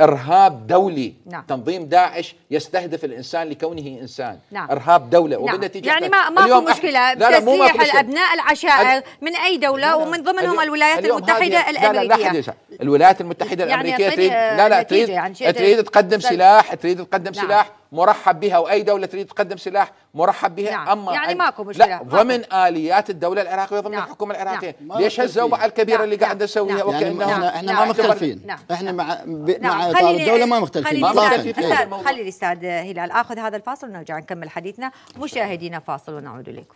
ارهاب دولي نعم. تنظيم داعش يستهدف الانسان لكونه انسان نعم. ارهاب دوله نعم. وبالنتيجه يعني ما في مشكله تسليح الابناء العشائر ال... من اي دوله لا. ومن ضمنهم الولايات المتحده لا الامريكيه لا لا الولايات المتحده يعني الامريكيه تريد لا لا تريد تريد تقدم سلاح تريد تقدم نعم. سلاح مرحب بها واي دوله تريد تقدم سلاح مرحب بها نعم. اما يعني ماكو مشكله لا ضمن اليات الدوله العراقيه وضمن نعم. الحكومه العراقيه نعم. ليش هالزوبعه الكبيره نعم. اللي قاعده تسويها نعم. وكانه يعني احنا نعم. ما مختلفين نعم. احنا مع نعم. ب... نعم. مع اطار الدوله ما مختلفين ما مختلفين خلي الاستاذ هلال اخذ هذا الفاصل ونرجع نكمل حديثنا مشاهدينا فاصل ونعود اليكم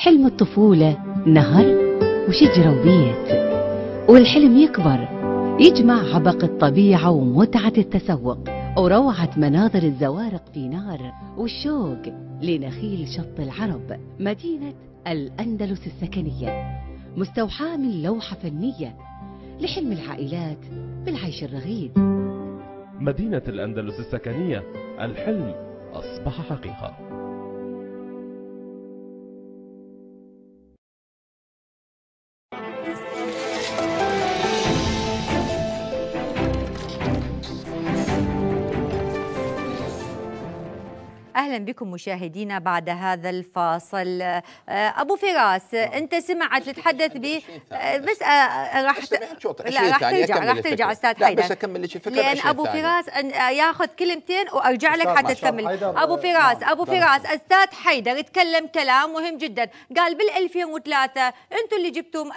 حلم الطفولة نهر وشجرة وبيت والحلم يكبر يجمع عبق الطبيعة ومتعة التسوق وروعة مناظر الزوارق في نهر والشوق لنخيل شط العرب مدينة الأندلس السكنية مستوحاة من لوحة فنية لحلم العائلات بالعيش الرغيد مدينة الأندلس السكنية الحلم أصبح حقيقة أهلا بكم مشاهدينا بعد هذا الفاصل آه، أبو فراس نعم. أنت سمعت تتحدث ب آه، بس آه، راح لا راح ترجع راح ترجع أستاذ حيدر بس أكمل لك الفكرة لأن أبو فراس ياخذ كلمتين وأرجع لك حتى تكمل أبو نعم، فراس نعم. أبو فراس أستاذ حيدر تكلم كلام مهم جدا قال بال 2003 أنتم اللي جبتم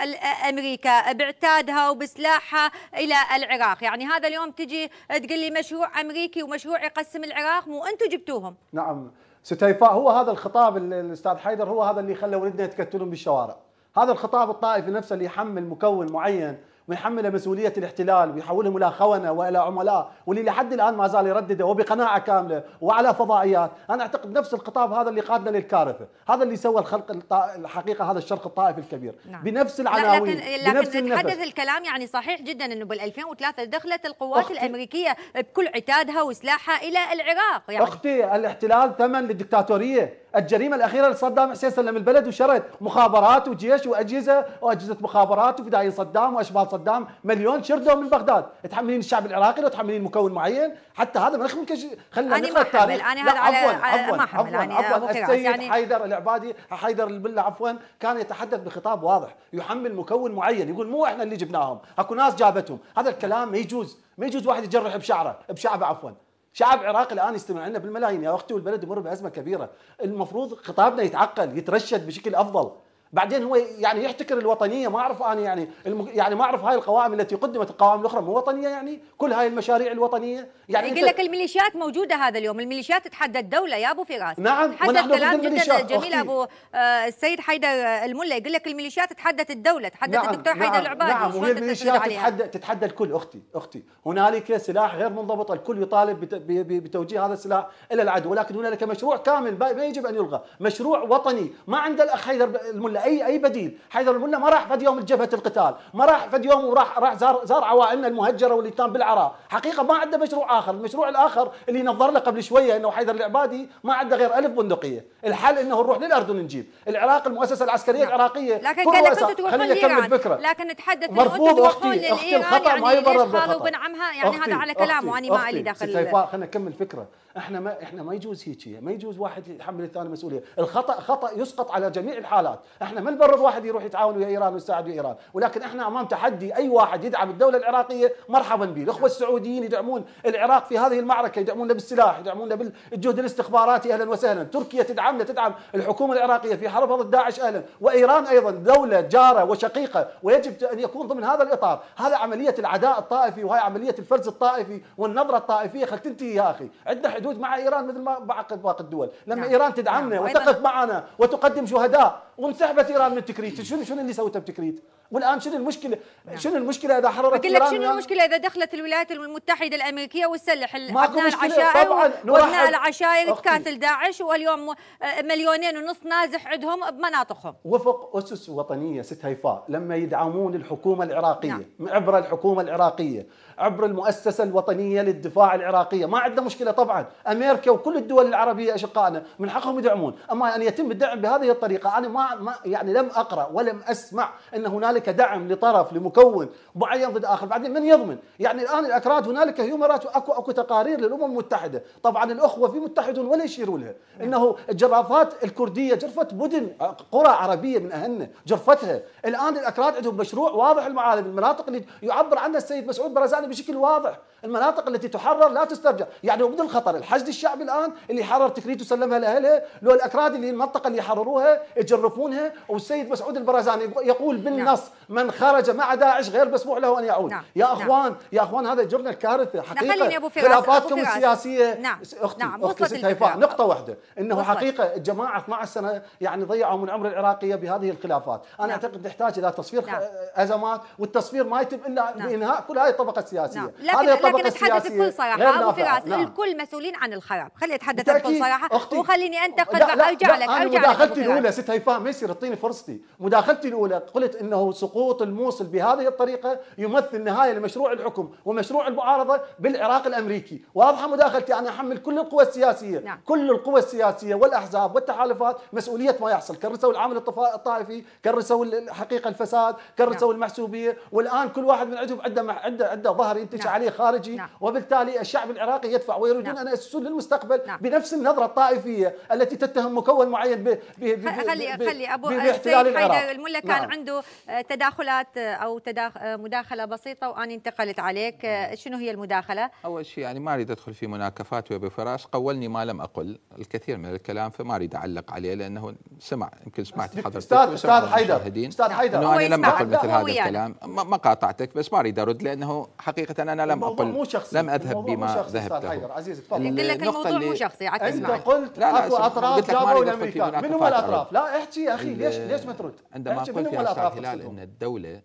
أمريكا بعتادها وبسلاحها إلى العراق يعني هذا اليوم تجي تقول لي مشروع أمريكي ومشروع يقسم العراق مو أنتم جبتوهم نعم نعم ستيفاء هو هذا الخطاب الاستاذ حيدر هو هذا اللي خلى ولدنا يتكتلون بالشوارع هذا الخطاب الطائفي نفسه اللي يحمل مكون معين ويحمله مسؤوليه الاحتلال ويحولهم الى خونه والى عملاء واللي لحد الان ما زال يردده وبقناعه كامله وعلى فضائيات، انا اعتقد نفس الخطاب هذا اللي قادنا للكارثه، هذا اللي سوى الخلق الحقيقه هذا الشرق الطائفي الكبير نعم. بنفس العناوين لكن, بنفس لكن تحدث الكلام يعني صحيح جدا انه بال 2003 دخلت القوات أختي الامريكيه بكل عتادها وسلاحها الى العراق يعني اختي الاحتلال ثمن للدكتاتوريه الجريمه الاخيره لصدام حسين سلم البلد وشرد مخابرات وجيش واجهزه واجهزه مخابرات وفدائيين صدام واشبال صدام صدام مليون شردوا من بغداد تحملين الشعب العراقي لو تحملين مكون معين حتى هذا ما نخمن كش... خلينا انا ما حمل انا هذا على عفوا ما حمل عفوا, يعني عفوا, عفوا السيد يعني... حيدر العبادي حيدر البله عفوا كان يتحدث بخطاب واضح يحمل مكون معين يقول مو احنا اللي جبناهم اكو ناس جابتهم هذا الكلام ما يجوز ما يجوز واحد يجرح بشعره بشعبه عفوا شعب عراقي الان يستمع لنا بالملايين يا اختي والبلد يمر بازمه كبيره المفروض خطابنا يتعقل يترشد بشكل افضل بعدين هو يعني يحتكر الوطنيه ما اعرف انا يعني الم... يعني ما اعرف هاي القوائم التي قدمت القوائم الاخرى مو وطنيه يعني كل هاي المشاريع الوطنيه يعني يقول لك الميليشيات موجوده هذا اليوم الميليشيات تتحدى الدوله يا ابو فراس نعم حتى كلام جدا جميل ابو آه السيد حيدر الملا يقول لك الميليشيات تحدت الدوله تحدت نعم الدكتور نعم حيدر العبادي نعم وهي الميليشيات تتحدى تتحدى الكل اختي اختي هنالك سلاح غير منضبط الكل يطالب بت... ب... ب... بتوجيه هذا السلاح الى العدو ولكن هنالك مشروع كامل ب... يجب ان يلغى مشروع وطني ما عند الاخ حيدر الملا اي اي بديل حيدر قلنا ما راح فد يوم لجبهه القتال ما راح فد يوم وراح راح زار زار عوائلنا المهجره واللي كان بالعراق حقيقه ما عنده مشروع اخر المشروع الاخر اللي نظر له قبل شويه انه حيدر العبادي ما عنده غير ألف بندقيه الحل انه نروح للاردن نجيب العراق المؤسسه العسكريه العراقيه لكن قال لك تقول فكره لكن نتحدث انه اختي اختي يعني الخطا يعني ما يبرر يعني هذا على كلامه انا ما لي دخل خلينا نكمل فكره احنا ما احنا ما يجوز هيك ما يجوز واحد يحمل الثاني مسؤوليه الخطا خطا يسقط على جميع الحالات احنا ما نبرر واحد يروح يتعاون ويا ايران ويساعد ويا ايران ولكن احنا امام تحدي اي واحد يدعم الدوله العراقيه مرحبا به الاخوه السعوديين يدعمون العراق في هذه المعركه يدعمونا بالسلاح يدعمونا بالجهد الاستخباراتي اهلا وسهلا تركيا تدعمنا تدعم الحكومه العراقيه في حرب ضد داعش اهلا وايران ايضا دوله جاره وشقيقه ويجب ان يكون ضمن هذا الاطار هذا عمليه العداء الطائفي وهي عمليه الفرز الطائفي والنظره الطائفيه خلت تنتهي يا اخي عندنا حدود مع ايران مثل ما مع باقي الدول لما نعم. ايران تدعمنا نعم. وتقف معنا وتقدم شهداء وانسحبت ايران من التكريت شنو شنو اللي سوته بتكريت والان شنو المشكله نعم. شنو المشكله اذا حررت بقول لك شنو المشكله اذا دخلت الولايات المتحده الامريكيه وتسلح ابناء العشائر وابناء العشائر تكاتل داعش واليوم آه، مليونين ونص نازح عندهم بمناطقهم وفق اسس وطنيه ست هيفاء لما يدعمون الحكومه العراقيه نعم. عبر الحكومه العراقيه عبر المؤسسه الوطنيه للدفاع العراقيه ما عندنا مشكله طبعا امريكا وكل الدول العربيه اشقائنا من حقهم يدعمون اما ان يتم الدعم بهذه الطريقه انا ما, ما يعني لم اقرا ولم اسمع ان هنالك هنالك دعم لطرف لمكون معين ضد اخر بعدين من يضمن يعني الان الاكراد هنالك هيومرات اكو اكو تقارير للامم المتحده طبعا الاخوه في متحدون ولا يشيروا لها نعم. انه الجرافات الكرديه جرفت مدن قرى عربيه من اهلنا جرفتها الان الاكراد عندهم مشروع واضح المعالم المناطق اللي يعبر عنها السيد مسعود برزاني بشكل واضح المناطق التي تحرر لا تسترجع يعني من الخطر الحشد الشعبي الان اللي حرر تكريت وسلمها لاهلها لو الاكراد اللي المنطقه اللي يحرروها يجرفونها والسيد مسعود البرزاني يقول نعم. بالنص من خرج مع داعش غير مسموح له ان يعود نعم. يا نعم. اخوان نعم. يا اخوان هذا يجرنا الكارثه حقيقه خلافاتكم السياسيه نعم. اختي نعم. اختي ست هيفاء نقطه واحده انه وصلت. حقيقه الجماعه 12 سنه يعني ضيعوا من عمر العراقيه بهذه الخلافات انا نعم. اعتقد نحتاج الى تصفير نعم. ازمات والتصفير ما يتم الا نعم. بانهاء كل هاي الطبقه السياسيه نعم. لكن هذه الطبقه لكن السياسيه بكل صراحه ابو فراس نعم. الكل مسؤولين عن الخراب خلي اتحدث بكل صراحه وخليني انتقد ارجع لك ارجع لك مداخلتي الاولى ست هيفاء ما يصير اعطيني فرصتي مداخلتي الاولى قلت انه سقوط الموصل بهذه الطريقة يمثل نهاية لمشروع الحكم ومشروع المعارضة بالعراق الأمريكي واضحة مداخلتي أنا أحمل كل القوى السياسية نعم. كل القوى السياسية والأحزاب والتحالفات مسؤولية ما يحصل كرسوا العامل الطائفي كرسوا الحقيقة الفساد كرسوا نعم. المحسوبية والآن كل واحد من عندهم عنده عنده عنده ظهر ينتج نعم. عليه خارجي نعم. وبالتالي الشعب العراقي يدفع ويريدون نعم. أن يأسسون للمستقبل نعم. بنفس النظرة الطائفية التي تتهم مكون معين ب ب ب خلي خلي أبو باحتلال العراق الملا كان نعم. عنده تداخلات او تداخ... مداخله بسيطه وانا انتقلت عليك شنو هي المداخله اول شيء يعني ما اريد ادخل في مناكفات وبفراش قولني ما لم اقل الكثير من الكلام فما اريد اعلق عليه لانه سمع يمكن سمعت حضرتك استاذ استاذ حيدر استاذ حيدر انه انا لم اقل مثل هذا يعني. الكلام ما قاطعتك بس ما اريد ارد لانه حقيقه انا لم اقل مو شخصي لم اذهب بما ذهبت استاذ حيدر عزيزي تفضل يقول لك الموضوع مو شخصي عكس انت قلت اكو اطراف جابوا الامريكان من هم الاطراف؟ لا احكي يا اخي ليش ليش ما ترد؟ عندما قلت يا استاذ هلال ان الدوله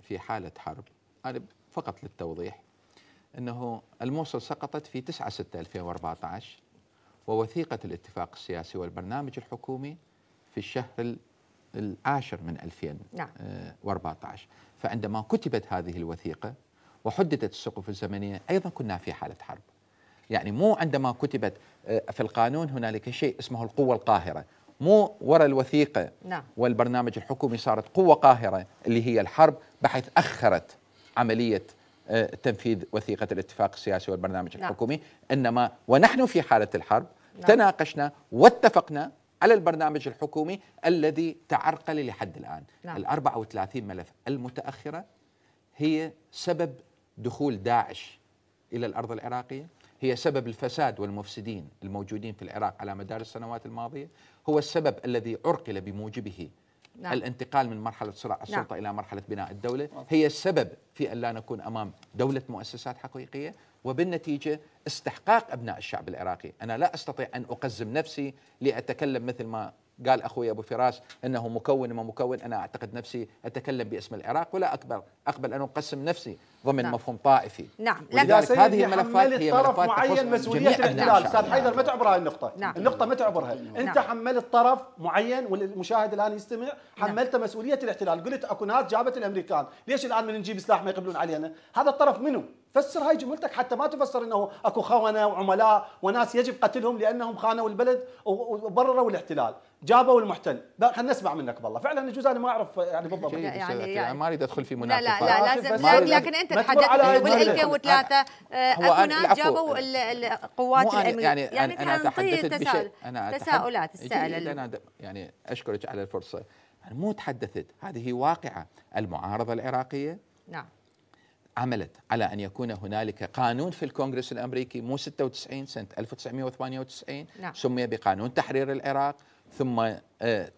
في حاله حرب انا فقط للتوضيح انه الموصل سقطت في 9 6 2014 ووثيقة الاتفاق السياسي والبرنامج الحكومي في الشهر العاشر من 2014 نعم. آه، فعندما كتبت هذه الوثيقة وحددت السقوف الزمنية أيضا كنا في حالة حرب يعني مو عندما كتبت آه، في القانون هنالك شيء اسمه القوة القاهرة مو وراء الوثيقة نعم. والبرنامج الحكومي صارت قوة قاهرة اللي هي الحرب بحيث أخرت عملية آه، تنفيذ وثيقة الاتفاق السياسي والبرنامج نعم. الحكومي نعم. إنما ونحن في حالة الحرب نعم. تناقشنا واتفقنا على البرنامج الحكومي الذي تعرقل لحد الآن نعم. الأربعة وثلاثين ملف المتأخرة هي سبب دخول داعش إلى الأرض العراقية هي سبب الفساد والمفسدين الموجودين في العراق على مدار السنوات الماضية هو السبب الذي عرقل بموجبه نعم. الانتقال من مرحلة صراع نعم. السلطة نعم. إلى مرحلة بناء الدولة هي السبب في أن لا نكون أمام دولة مؤسسات حقيقية وبالنتيجة استحقاق أبناء الشعب العراقي أنا لا أستطيع أن أقزم نفسي لأتكلم مثل ما قال أخوي أبو فراس أنه مكون ما مكون أنا أعتقد نفسي أتكلم باسم العراق ولا أقبل أقبل أن أقسم نفسي ضمن نعم. مفهوم طائفي نعم لذلك هذه الملفات هي طرف ملفات معين مسؤوليه الاحتلال استاذ حيدر ما تعبر هاي النقطه نعم. النقطه ما تعبرها نعم. انت حملت طرف معين والمشاهد الان يستمع حملته نعم. مسؤوليه الاحتلال قلت اكو ناس جابت الامريكان ليش الان من نجيب سلاح ما يقبلون علينا هذا الطرف منو فسر هاي جملتك حتى ما تفسر انه اكو خونه وعملاء وناس يجب قتلهم لانهم خانوا البلد وبرروا الاحتلال جابوا المحتل خلينا نسمع منك بالله فعلا يجوز انا ما اعرف يعني بالضبط يعني, يعني, يعني, يعني ما اريد ادخل في مناقشه لا لا لا لازم لكن انت كثر تحدثت بال 2003 هناك جابوا القوات الامريكيه يعني, يعني انا يعني تحدثت بشيء انا تساؤلات السائل إيه، انا إيه، يعني اشكرك على الفرصه يعني مو تحدثت هذه واقعه المعارضه العراقيه نعم عملت على ان يكون هنالك قانون في الكونغرس الامريكي مو 96 سنه 1998 نعم. سمي بقانون تحرير العراق ثم آه،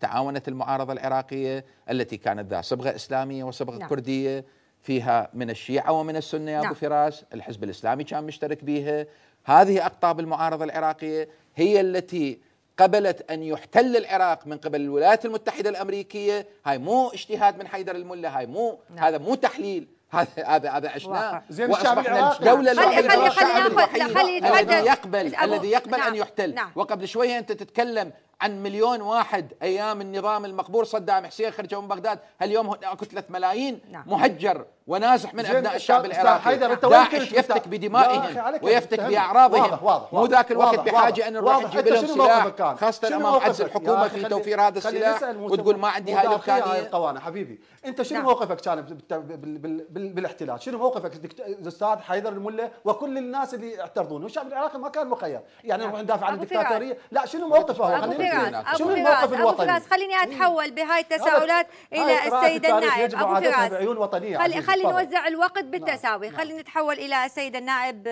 تعاونت المعارضه العراقيه التي كانت ذا صبغه اسلاميه وصبغه نعم. كرديه فيها من الشيعة ومن السنة يا أبو نعم. فراس الحزب الإسلامي كان مشترك بها هذه أقطاب المعارضة العراقية هي التي قبلت أن يحتل العراق من قبل الولايات المتحدة الأمريكية هاي مو اجتهاد من حيدر الملا هاي مو نعم. هذا مو تحليل هذا هذا هذا عشنا واصبحنا الدوله الوحيده الشعب الوحيد الذي يقبل الذي يقبل ان نعم. يحتل نعم. وقبل شويه انت تتكلم عن مليون واحد ايام النظام المقبور صدام حسين خرجوا من بغداد هل اليوم هناك 3 ملايين نعم. محجر ونازح من ابناء الشعب العراقي داعش يفتك بدمائهم ويفتك باعراضهم مو ذاك الوقت واضح بحاجه واضح ان نروح نجيب لهم سلاح خاصه امام عجز الحكومه في توفير هذا السلاح وتقول ما عندي هاي الامكانيه حبيبي انت شنو نعم. موقفك كان بالاحتلال شنو موقفك الاستاذ حيدر المله وكل الناس اللي يعترضون الشعب العراقي ما كان مخير يعني نروح نعم. ندافع عن الدكتاتوريه لا شنو موقفه هو فراس أبو فراس أبو فراس نعم. نعم. خليني أتحول بهاي التساؤلات إلى السيد النائب أبو آه، فراس خلي نوزع الوقت بالتساوي خليني نتحول إلى السيد النائب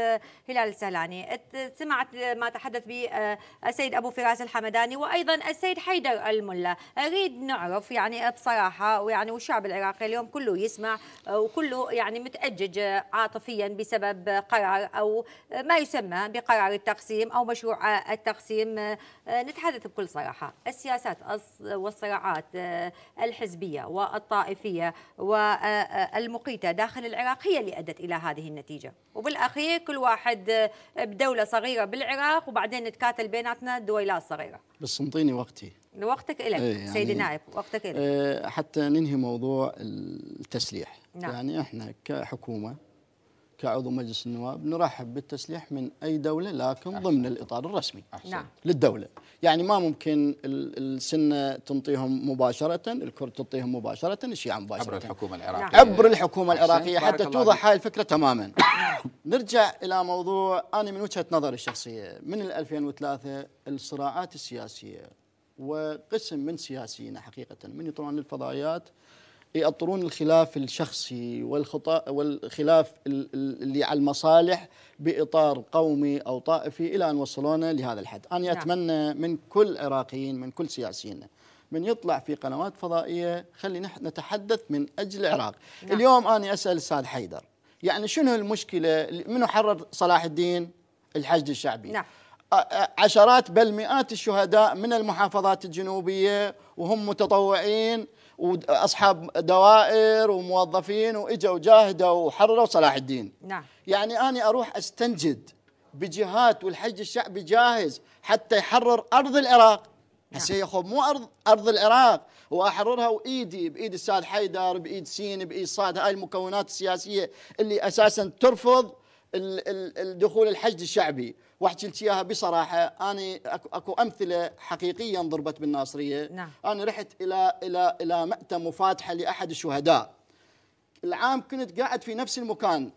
هلال السهلاني سمعت ما تحدث به آه، السيد أبو فراس الحمداني وأيضا السيد حيدر الملا أريد نعرف يعني بصراحة ويعني والشعب العراقي اليوم كله يسمع آه، وكله يعني متأجج عاطفيا بسبب قرار أو ما يسمى بقرار التقسيم أو مشروع التقسيم نتحدث بكل بكل صراحة السياسات والصراعات آه، الحزبية والطائفية والمقيتة آه، آه، داخل العراق هي اللي أدت إلى هذه النتيجة وبالأخير كل واحد بدولة صغيرة بالعراق وبعدين نتكاتل بيناتنا دويلات صغيرة بس انطيني وقتي وقتك لك إيه، يعني سيدي نايف وقتك لك حتى ننهي موضوع التسليح نعم. يعني احنا كحكومه كعضو مجلس النواب نرحب بالتسليح من أي دولة لكن ضمن الإطار الرسمي أحسن. نعم. للدولة يعني ما ممكن السنة تنطيهم مباشرة الكرد تنطيهم مباشرة الشيعة مباشرة عبر الحكومة العراقية نعم. عبر الحكومة العراقية حتى توضح هاي الفكرة تماما نرجع إلى موضوع أنا من وجهة نظري الشخصية من 2003 الصراعات السياسية وقسم من سياسيين حقيقة من يطلعون للفضائيات يأطرون الخلاف الشخصي والخطا والخلاف اللي على المصالح بإطار قومي أو طائفي إلى أن وصلونا لهذا الحد أنا نعم. أتمنى من كل عراقيين من كل سياسيين من يطلع في قنوات فضائية خلي نتحدث من أجل نعم. العراق نعم. اليوم أنا أسأل الاستاذ حيدر يعني شنو المشكلة منو حرر صلاح الدين الحشد الشعبي نعم. عشرات بل مئات الشهداء من المحافظات الجنوبية وهم متطوعين واصحاب دوائر وموظفين واجوا جاهدوا وحرروا صلاح الدين نعم يعني انا اروح استنجد بجهات والحج الشعبي جاهز حتى يحرر ارض العراق هسه يا اخو مو ارض ارض العراق واحررها وايدي بايد السيد حيدر بايد سين بايد صاد هاي المكونات السياسيه اللي اساسا ترفض الدخول الحشد الشعبي واحكي اياها بصراحه انا اكو اكو امثله حقيقيا ضربت بالناصريه نعم. انا رحت الى الى الى مأتم مفاتحه لاحد الشهداء العام كنت قاعد في نفس المكان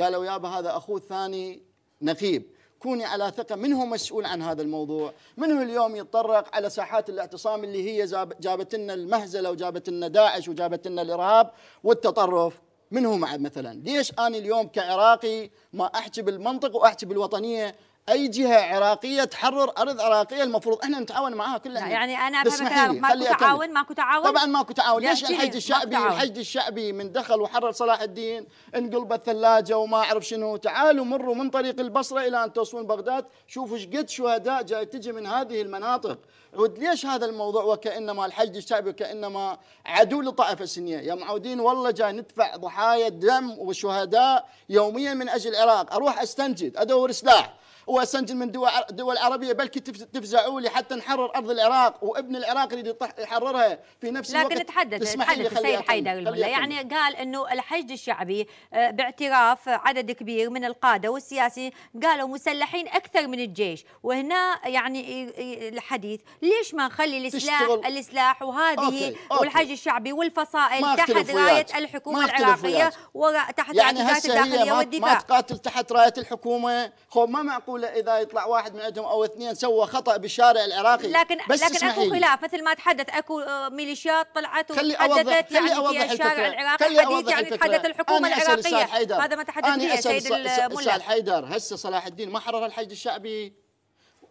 قالوا يابا هذا اخوه الثاني نقيب كوني على ثقة من هو مسؤول عن هذا الموضوع من هو اليوم يتطرق على ساحات الاعتصام اللي هي جابت لنا المهزلة وجابت لنا داعش وجابت لنا الإرهاب والتطرف من هو معه مثلا ليش أنا اليوم كعراقي ما أحكي بالمنطق وأحكي بالوطنية اي جهه عراقيه تحرر ارض عراقيه المفروض احنا نتعاون معاها كلنا يعني انا افهم ماكو تعاون ماكو تعاون طبعا ماكو تعاون ليش الحج الشعبي الحج الشعبي من دخل وحرر صلاح الدين انقلب الثلاجه وما اعرف شنو تعالوا مروا من طريق البصره الى ان توصلون بغداد شوفوا ايش قد شهداء جاي تجي من هذه المناطق عود ليش هذا الموضوع وكانما الحج الشعبي وكانما عدو للطائفه السنيه يا معودين والله جاي ندفع ضحايا دم وشهداء يوميا من اجل العراق اروح استنجد ادور سلاح وسنجل من دول دول عربيه بل تفزعوا لي حتى نحرر ارض العراق وابن العراق اللي يحررها في نفس لكن الوقت لكن تحدث تحدث السيد حيدر يعني قال انه الحشد الشعبي آه، باعتراف عدد كبير من القاده والسياسيين قالوا مسلحين اكثر من الجيش وهنا يعني الحديث ليش ما نخلي السلاح السلاح وهذه أوكي. أوكي. والحشد الشعبي والفصائل تحت رايه الحكومه العراقيه وتحت يعني الداخليه والدفاع ما تقاتل تحت رايه الحكومه خب ما معقول الدولة إذا يطلع واحد من عندهم أو اثنين سوى خطأ بالشارع العراقي لكن بس لكن أكو خلاف مثل ما تحدث أكو آه، ميليشيات طلعت وتحدثت يعني أوضح في الشارع العراقي الحديث يعني تحدث الحكومة العراقية هذا ما تحدث فيه سيد الملا حيدر هسه صلاح الدين ما حرر الحشد الشعبي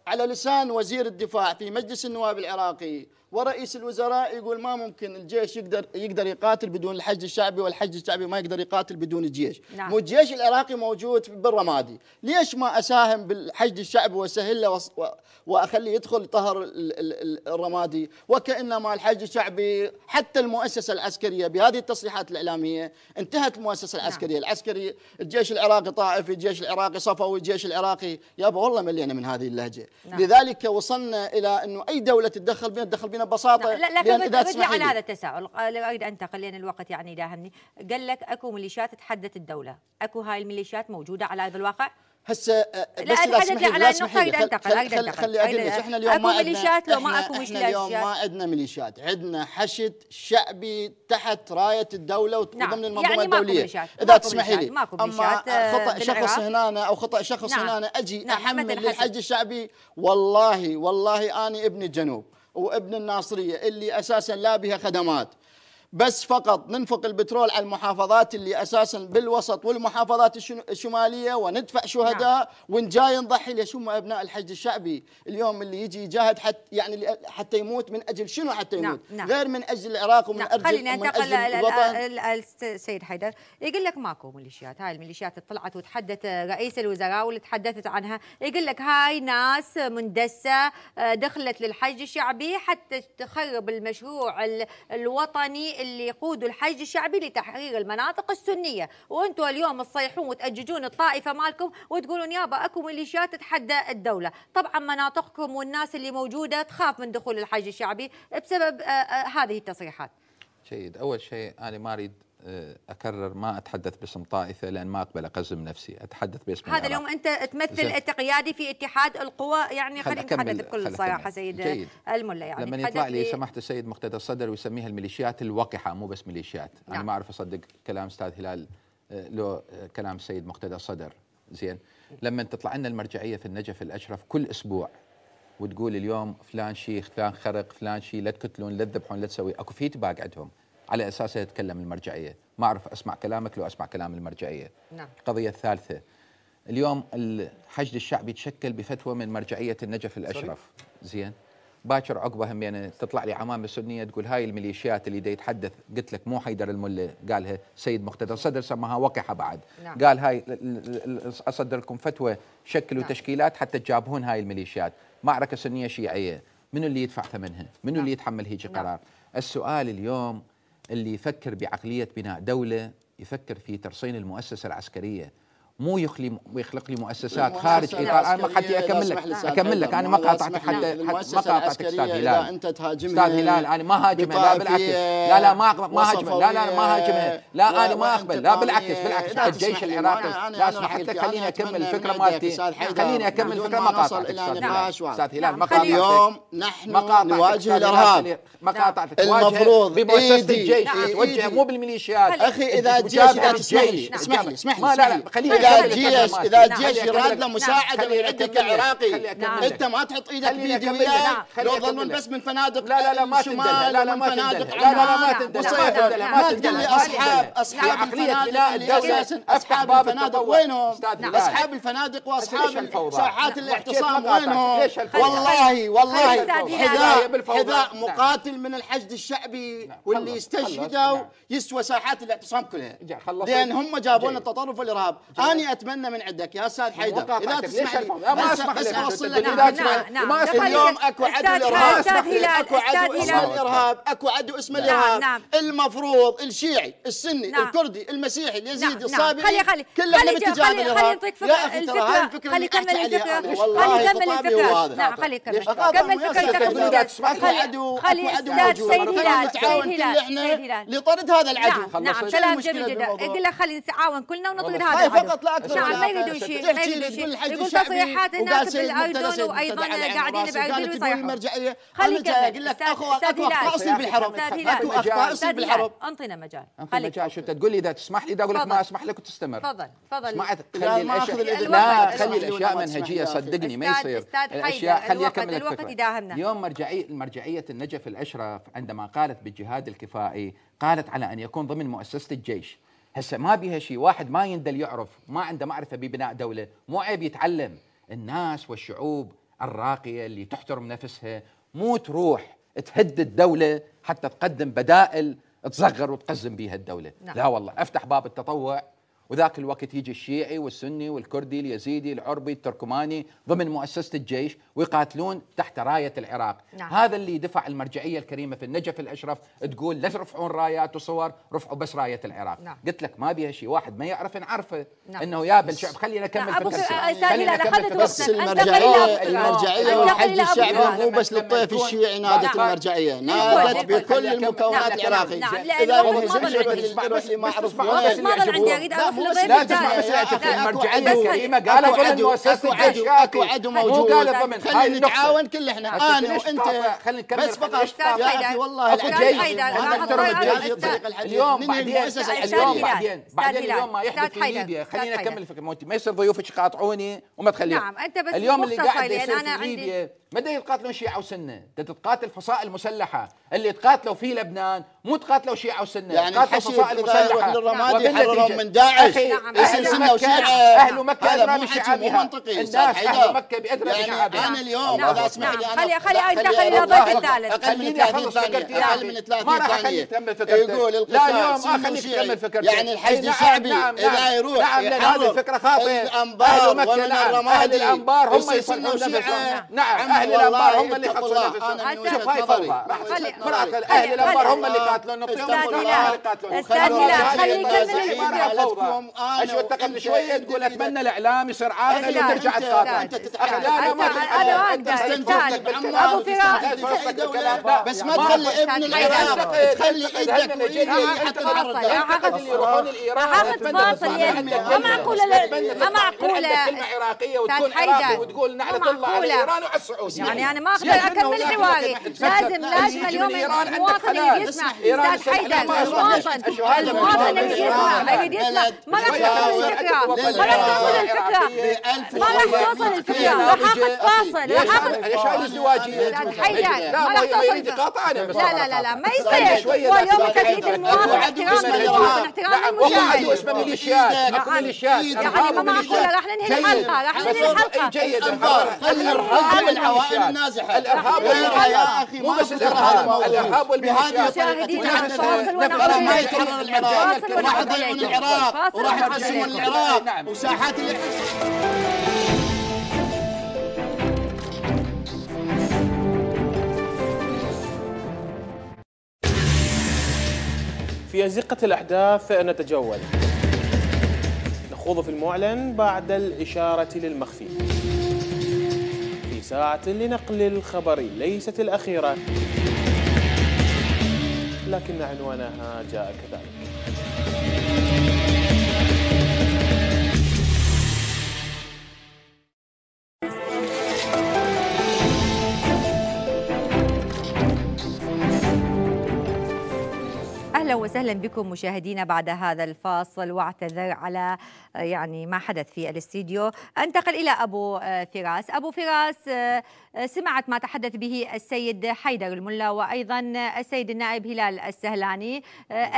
على لسان وزير الدفاع في مجلس النواب العراقي ورئيس الوزراء يقول ما ممكن الجيش يقدر يقدر يقاتل بدون الحج الشعبي والحج الشعبي ما يقدر يقاتل بدون الجيش نعم. مو الجيش العراقي موجود بالرمادي ليش ما اساهم بالحج الشعبي واسهل له واخليه يدخل طهر الرمادي وكانما الحج الشعبي حتى المؤسسه العسكريه بهذه التصريحات الاعلاميه انتهت المؤسسه نعم. العسكريه نعم. العسكري الجيش العراقي طائفي الجيش العراقي صفوي الجيش العراقي يابا والله ملينا من هذه اللهجه نعم. لذلك وصلنا الى انه اي دوله تتدخل بنا تدخل بنا ببساطه لا لكن اذا بدي على هذا التساؤل اريد انتقل لان الوقت يعني داهمني قال لك اكو ميليشيات تحدث الدوله اكو هاي الميليشيات موجوده على ارض الواقع هسه أه، بس لا اذا اسمحي على النقطه اقدر انتقل اقدر انتقل خلي اجلس احنا اليوم ما عندنا ميليشيات لو ما اكو ميليشيات اليوم ما عندنا ميليشيات عندنا حشد شعبي تحت رايه الدوله نعم. وضمن نعم. المنظومه يعني الدوليه اذا تسمحي لي ماكو ميليشيات اما آه، خطا شخص هنا او خطا شخص نعم. هنا اجي نعم. احمل للحج الشعبي والله والله اني ابن الجنوب وابن الناصرية اللي أساسا لا بها خدمات بس فقط ننفق البترول على المحافظات اللي اساسا بالوسط والمحافظات الشماليه وندفع نعم. شهداء نعم. ونجاي نضحي ليش هم ابناء الحج الشعبي اليوم اللي يجي يجاهد حتى يعني حتى يموت من اجل شنو حتى يموت؟ نعم. نعم. غير من اجل العراق ومن نعم. اجل ومن اجل الوطن آه، السيد حيدر يقول لك ماكو ميليشيات هاي الميليشيات اللي طلعت وتحدث آه، رئيس الوزراء واللي تحدثت عنها يقول لك هاي ناس مندسه آه، دخلت للحج الشعبي حتى تخرب المشروع الوطني اللي يقودوا الحج الشعبي لتحرير المناطق السنيه وانتم اليوم تصيحون وتأججون الطائفه مالكم وتقولون يابا اكو ميليشيات تتحدى الدوله طبعا مناطقكم والناس اللي موجوده تخاف من دخول الحج الشعبي بسبب آه، آه، هذه التصريحات جيد اول شيء انا ما اريد آه، اكرر ما اتحدث باسم طائفه لان ما اقبل اقزم نفسي، اتحدث باسم هذا اليوم انت تمثل التقيادي في اتحاد القوى يعني خلينا نتحدث بكل صراحه سيد جيد. الملا يعني لما يطلع لي سماحه السيد مقتدى الصدر ويسميها الميليشيات الوقحه مو بس ميليشيات، نعم. انا ما اعرف اصدق كلام استاذ هلال آه، لو آه، كلام السيد مقتدى الصدر زين، لما تطلع لنا المرجعيه في النجف الاشرف كل اسبوع وتقول اليوم فلان شيخ فلان خرق فلان شيء لا تقتلون لا تذبحون لا تسوي اكو فيدباك عندهم على اساسها تتكلم المرجعيه، ما اعرف اسمع كلامك لو اسمع كلام المرجعيه. نعم. القضيه الثالثه اليوم الحشد الشعبي تشكل بفتوى من مرجعيه النجف الاشرف، زين؟ باكر عقبه يعني تطلع لي عمامه سنيه تقول هاي الميليشيات اللي دا يتحدث قلت لك مو حيدر المله قالها سيد مقتدر صدر سماها وقحه بعد نعم. قال هاي اصدر لكم فتوى شكلوا نعم. تشكيلات حتى تجابهون هاي الميليشيات معركه سنيه شيعيه منو اللي يدفع ثمنها منو نعم. اللي يتحمل هيجي نعم. قرار نعم. السؤال اليوم اللي يفكر بعقليه بناء دوله يفكر في ترصين المؤسسه العسكريه مو يخلي يخلق لي مؤسسات خارج اطار انا ما حتى اكمل لك اكمل لك انا ما قاطعتك حتى ما قاطعتك استاذ هلال انت تهاجمها استاذ هلال انا ما هاجمها لا بالعكس لا لا ما ما هاجمه لا لا ما هاجمه لا انا ما اقبل لا بالعكس بالعكس الجيش العراقي لا اسمح لك خليني اكمل الفكره مالتي خليني اكمل الفكره ما قاطعتك استاذ هلال ما قاطعتك اليوم نحن نواجه الارهاب ما قاطعتك المفروض بمؤسسه الجيش توجه مو بالميليشيات اخي اذا الجيش اسمح لي اسمح لي لا لا خليني اذا جيش اذا الجيش نعم. يراد له نعم. مساعده من عندك العراقي انت ما تحط ايدك بيدي وياه نعم. لو ظنون بس من فنادق لا لا لا ما تندل لا لا ما لا لا ما تندل ما تقول لي اصحاب اصحاب الفنادق اصحاب الفنادق وينهم؟ اصحاب الفنادق واصحاب ساحات الاعتصام وينهم؟ والله والله حذاء حذاء مقاتل من الحشد الشعبي واللي استشهدوا يسوى ساحات الاعتصام كلها لان هم جابوا لنا التطرف والارهاب أنا أتمنى من عندك يا أستاذ حيدر إذا تسمح لي ما أسمح لك أوصل لك ما أسمح اليوم أكو عدو الإرهاب أكو عدو اسمه نعم، الإرهاب أكو عدو اسمه الإرهاب المفروض الشيعي السني نعم. الكردي المسيحي اليزيدي نعم، الصابئي خلي خلي الإرهاب خلي خلي خلي خلي خلي خلي كمل الفكرة خلي خلي كمل الفكرة نعم خلي كمل الفكره خلي أكو عدو خلي عدو موجود خلي نتعاون كلنا لطرد هذا العدو نعم كلام جميل جدا اقول له خلي نتعاون كلنا ونطرد هذا العدو لا اكثر ولا ما شيء ما يريدوا شيء يقول تصريحات الناس بالايدون وايضا قاعدين بايدون تقول المرجعيه خلينا اقول لك اكو اكو اخطاء اصيب بالحرم اكو اخطاء اصيب بالحرم انطينا مجال خلينا مجال شو تقول لي اذا تسمح لي اذا اقول لك ما اسمح لك وتستمر تفضل تفضل سمعت خلي الاشياء لا خلي الاشياء منهجيه صدقني ما يصير الاشياء خلي اكمل الوقت يداهمنا يوم مرجعيه مرجعيه النجف الاشرف عندما قالت بالجهاد الكفائي قالت على ان يكون ضمن مؤسسه الجيش هسه ما بيها شيء واحد ما يندل يعرف ما عنده معرفه ببناء دوله مو عيب يتعلم الناس والشعوب الراقيه اللي تحترم نفسها مو تروح تهد الدوله حتى تقدم بدائل تصغر وتقزم بها الدوله نعم. لا والله افتح باب التطوع وذاك الوقت يجي الشيعي والسني والكردي اليزيدي العربي التركماني ضمن مؤسسة الجيش ويقاتلون تحت راية العراق نعم. هذا اللي دفع المرجعية الكريمة في النجف الأشرف تقول لا ترفعون رايات وصور رفعوا بس راية العراق نعم. قلت لك ما بيها شيء واحد ما يعرف نعرفه نعم. انه يا بالشعب خلينا نكمل نعم. في القصة خلينا نكمل بس المرجعية المرجعية والحج الشعبي مو بس للطيف الشيعي نادت المرجعية نادت بكل المكونات العراقية إذا ما عرف عندي أريد نعم. لا تسمع بس لا تفرق مرجعيه كريمه قالوا عدو المؤسسه الجيش اكو عدو موجود قالوا خلينا نتعاون كل احنا انا آه، وانت خلينا نكمل بس فقط يا اخي والله اكو جيش انا احترم اليوم بعدين اليوم بعدين بعدين اليوم ما يحدث في ليبيا خلينا نكمل الفكره ما يصير ضيوفك يقاطعوني وما تخليهم نعم انت بس اليوم اللي قاعد يصير في ليبيا متى يتقاتلون شيعه وسنه تتقاتل فصائل مسلحه اللي تقاتلوا في لبنان مو تقاتلوا شيعه وسنه يعني تقاتلوا فصائل مسلحه وبالنتيجه من داعش اسم سنه وشيعه اهل مكه ادرى بشعابها الناس اهل مكه بادرى بشعبها يعني انا اليوم اذا اسمح لي انا خلي خلي دخل الى ضيف الثالث اقل من 30 ثانيه اقل من 30 ثانيه يقول القتال لا اليوم اخليك تكمل فكرتك يعني الحشد إيه، نعم، الشعبي اذا يروح نعم, نعم. نعم، لان هذه فكره خاطئه اهل مكه نعم الانبار هم يصنعون نعم يعني اهل الانبار هم اللي قتلونا شوف هاي فوضى اهل الانبار هم اللي قاتلونا اساتذه اساتذه خلي يكمل اشو انت شويه تقول اتمنى الاعلام يصير عاقل وترجع تقاتل انا ما انا اقدر ابو فراس بس ما تخلي ابن العراق تخلي ايدك راح اخذ فاصل ما معقوله ما معقوله كلمه عراقيه وتكون عراقي وتقول نحن الله على ايران وعلى السعوديه وسيلة يعني أنا ما أقدر أكمل حواري لازم لازم اليوم المواطن اللي يسمع أستاذ حيدر المواطن المواطن اللي يسمع اللي يسمع ما راح توصل الفكرة ما راح توصل الفكرة ما راح توصل الفكرة راح أتواصل راح أخذ استاذ حيدر ما راح توصل لا لا لا لا ما يصير هو اليوم تهديد المواطن احترام المواطن احترام المجاهد اسمه ميليشيات ميليشيات يعني ما معقولة راح ننهي الحلقة راح ننهي الحلقة جيد الحوار والميليشيات نازحة الإرهاب اخي مو بس الإرهاب الإرهاب والميليشيات نبغى ما يكرر العراق راح يضيعون العراق وراح يقسمون العراق وساحات في أزقة الأحداث نتجول نخوض في المعلن بعد الإشارة للمخفي ساعة لنقل الخبر ليست الأخيرة لكن عنوانها جاء كذلك اهلا وسهلا بكم مشاهدينا بعد هذا الفاصل واعتذر على آه، يعني ما حدث في الاستديو انتقل الى ابو آه، فراس ابو فراس آه، سمعت ما تحدث به السيد حيدر الملا وايضا السيد النائب هلال السهلاني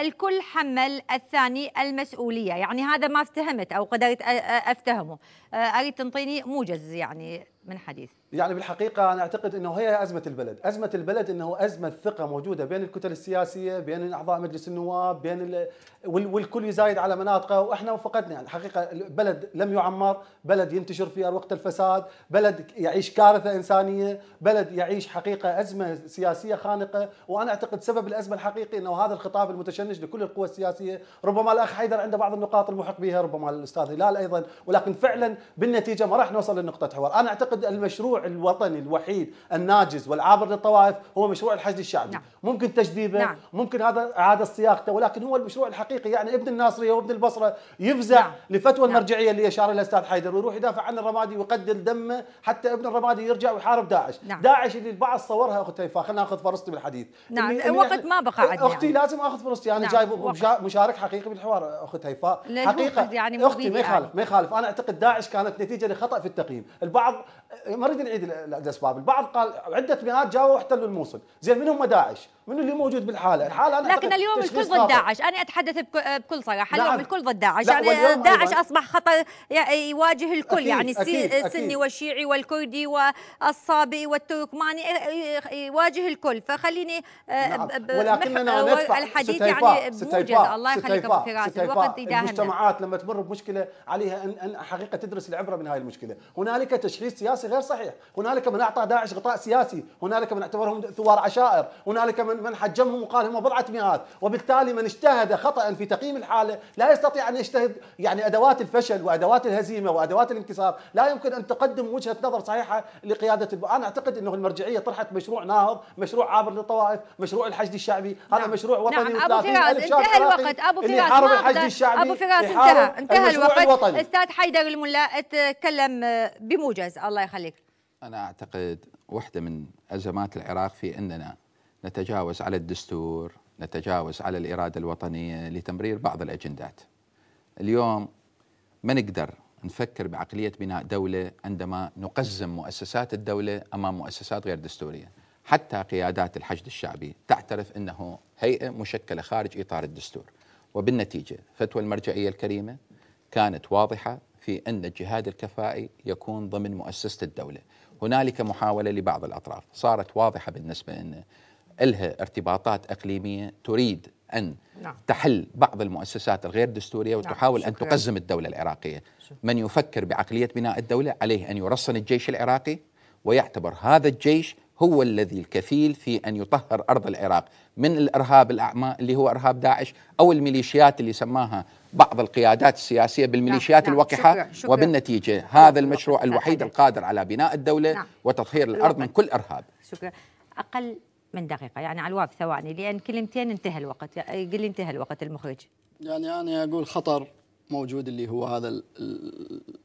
الكل حمل الثاني المسؤوليه يعني هذا ما افتهمت او قدرت افتهمه اريد تنطيني موجز يعني من حديث يعني بالحقيقه انا اعتقد انه هي ازمه البلد، ازمه البلد انه ازمه ثقه موجوده بين الكتل السياسيه، بين اعضاء مجلس النواب، بين ال... والكل يزايد على مناطقه واحنا فقدنا يعني حقيقه بلد لم يعمر، بلد ينتشر فيها وقت الفساد، بلد يعيش كارثه انسانيه، بلد يعيش حقيقه ازمه سياسيه خانقه، وانا اعتقد سبب الازمه الحقيقي انه هذا الخطاب المتشنج لكل القوى السياسيه، ربما الاخ حيدر عنده بعض النقاط المحق بها، ربما الاستاذ هلال ايضا، ولكن فعلا بالنتيجه ما راح نوصل لنقطه حوار، انا اعتقد اعتقد المشروع الوطني الوحيد الناجز والعابر للطوائف هو مشروع الحشد الشعبي نعم. ممكن تجديده نعم. ممكن هذا اعاده صياغته ولكن هو المشروع الحقيقي يعني ابن الناصريه وابن البصره يفزع نعم. لفتوى نعم. المرجعيه اللي اشار لها الاستاذ حيدر ويروح يدافع عن الرمادي ويقدر دمه حتى ابن الرمادي يرجع ويحارب داعش نعم. داعش اللي البعض صورها اختي خلينا ناخذ فرصتي بالحديث نعم إني وقت إني ما بقى عندنا اختي يعني. لازم اخذ فرصتي انا نعم. جايب مشارك حقيقي بالحوار اخت هيفاء حقيقه يعني اختي ما يخالف يعني. ما يخالف انا اعتقد داعش كانت نتيجه لخطا في التقييم البعض ما نريد نعيد الاسباب، البعض قال عده مئات جاؤوا واحتلوا الموصل، زين من هم داعش؟ من اللي موجود بالحاله الحاله أنا لكن اليوم الكل ضد داعش انا اتحدث بكل صراحه اليوم نعم. الكل ضد داعش يعني داعش اصبح خطر يواجه الكل أكيد. يعني أكيد. السني أكيد. والشيعي والكردي والصابي والتركماني إيه، إيه، يواجه الكل فخليني آه، نعم. ولكننا ندفع الحديث يعني موجز الله يخليكم فراس الوقت يداهمنا المجتمعات لما تمر بمشكله عليها ان ان حقيقه تدرس العبره من هاي المشكله هنالك تشخيص سياسي غير صحيح هنالك من اعطى داعش غطاء سياسي هنالك من اعتبرهم ثوار عشائر هنالك من من حجمهم وقال هم بضعة مئات وبالتالي من اجتهد خطأ في تقييم الحالة لا يستطيع أن يجتهد يعني أدوات الفشل وأدوات الهزيمة وأدوات الانكسار لا يمكن أن تقدم وجهة نظر صحيحة لقيادة الب... أنا أعتقد أنه المرجعية طرحت مشروع ناهض مشروع عابر للطوائف مشروع الحشد الشعبي هذا نعم. مشروع وطني نعم. أبو فراس انتهى الوقت أبو فراس الحشد الشعبي أبو فراس انتهى انتهى الوقت الوطني. أستاذ حيدر الملا تكلم آه، بموجز الله يخليك أنا أعتقد واحدة من أزمات العراق في أننا نتجاوز على الدستور نتجاوز على الإرادة الوطنية لتمرير بعض الأجندات اليوم ما نقدر نفكر بعقلية بناء دولة عندما نقزم مؤسسات الدولة أمام مؤسسات غير دستورية حتى قيادات الحشد الشعبي تعترف أنه هيئة مشكلة خارج إطار الدستور وبالنتيجة فتوى المرجعية الكريمة كانت واضحة في أن الجهاد الكفائي يكون ضمن مؤسسة الدولة هنالك محاولة لبعض الأطراف صارت واضحة بالنسبة أنه لها ارتباطات اقليميه تريد ان نعم. تحل بعض المؤسسات الغير دستوريه نعم، وتحاول نعم. ان تقزم الدوله العراقيه شكرا. من يفكر بعقليه بناء الدوله عليه ان يرصن الجيش العراقي ويعتبر هذا الجيش هو الذي الكفيل في ان يطهر ارض العراق من الارهاب الاعمى اللي هو ارهاب داعش او الميليشيات اللي سماها بعض القيادات السياسيه بالميليشيات نعم. نعم، الوقحه شكرا. شكرا. وبالنتيجه هذا نعم، المشروع الوحيد القادر على بناء الدوله نعم. وتطهير الارض من كل ارهاب شكرا اقل من دقيقة يعني على الواقع ثواني لأن كلمتين انتهى الوقت قل لي انتهى الوقت المخرج يعني أنا أقول خطر موجود اللي هو هذا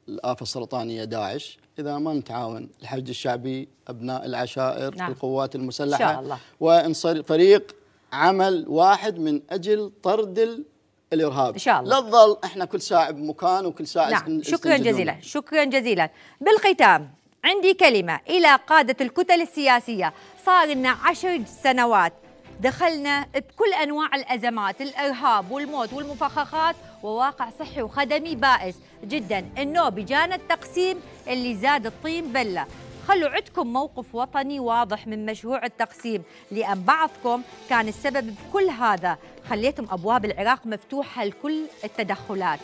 الآفة السرطانية داعش إذا ما نتعاون الحشد الشعبي أبناء العشائر نعم. القوات المسلحة إن شاء الله. وإنصر فريق عمل واحد من أجل طرد الارهاب ان شاء الله لا تظل احنا كل ساعه بمكان وكل ساعه نعم شكرا جزيلا شكرا جزيلا بالختام عندي كلمه الى قاده الكتل السياسيه صار لنا عشر سنوات دخلنا بكل أنواع الأزمات الإرهاب والموت والمفخخات وواقع صحي وخدمي بائس جدا النوبي جانا التقسيم اللي زاد الطين بلة خلوا عندكم موقف وطني واضح من مشروع التقسيم لأن بعضكم كان السبب بكل هذا خليتم أبواب العراق مفتوحة لكل التدخلات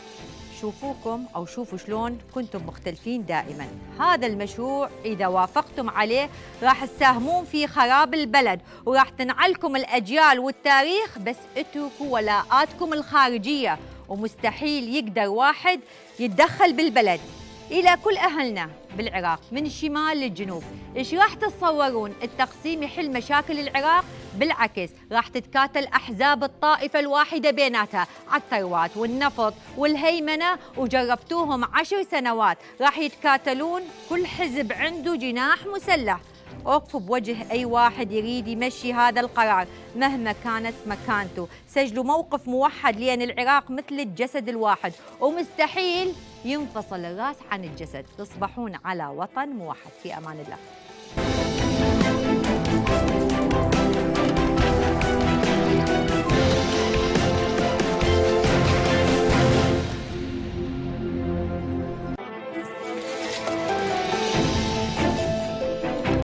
شوفوكم أو شوفوا شلون كنتم مختلفين دائما هذا المشروع إذا وافقتم عليه راح تساهمون في خراب البلد وراح تنعلكم الأجيال والتاريخ بس اتركوا ولاءاتكم الخارجية ومستحيل يقدر واحد يتدخل بالبلد إلى كل أهلنا بالعراق من الشمال للجنوب إيش راح تتصورون التقسيم يحل مشاكل العراق بالعكس راح تتكاتل أحزاب الطائفة الواحدة بيناتها على الثروات والنفط والهيمنة وجربتوهم عشر سنوات راح يتكاتلون كل حزب عنده جناح مسلح اوقفوا بوجه أي واحد يريد يمشي هذا القرار مهما كانت مكانته سجلوا موقف موحد لأن العراق مثل الجسد الواحد ومستحيل ينفصل الراس عن الجسد تصبحون على وطن موحد في أمان الله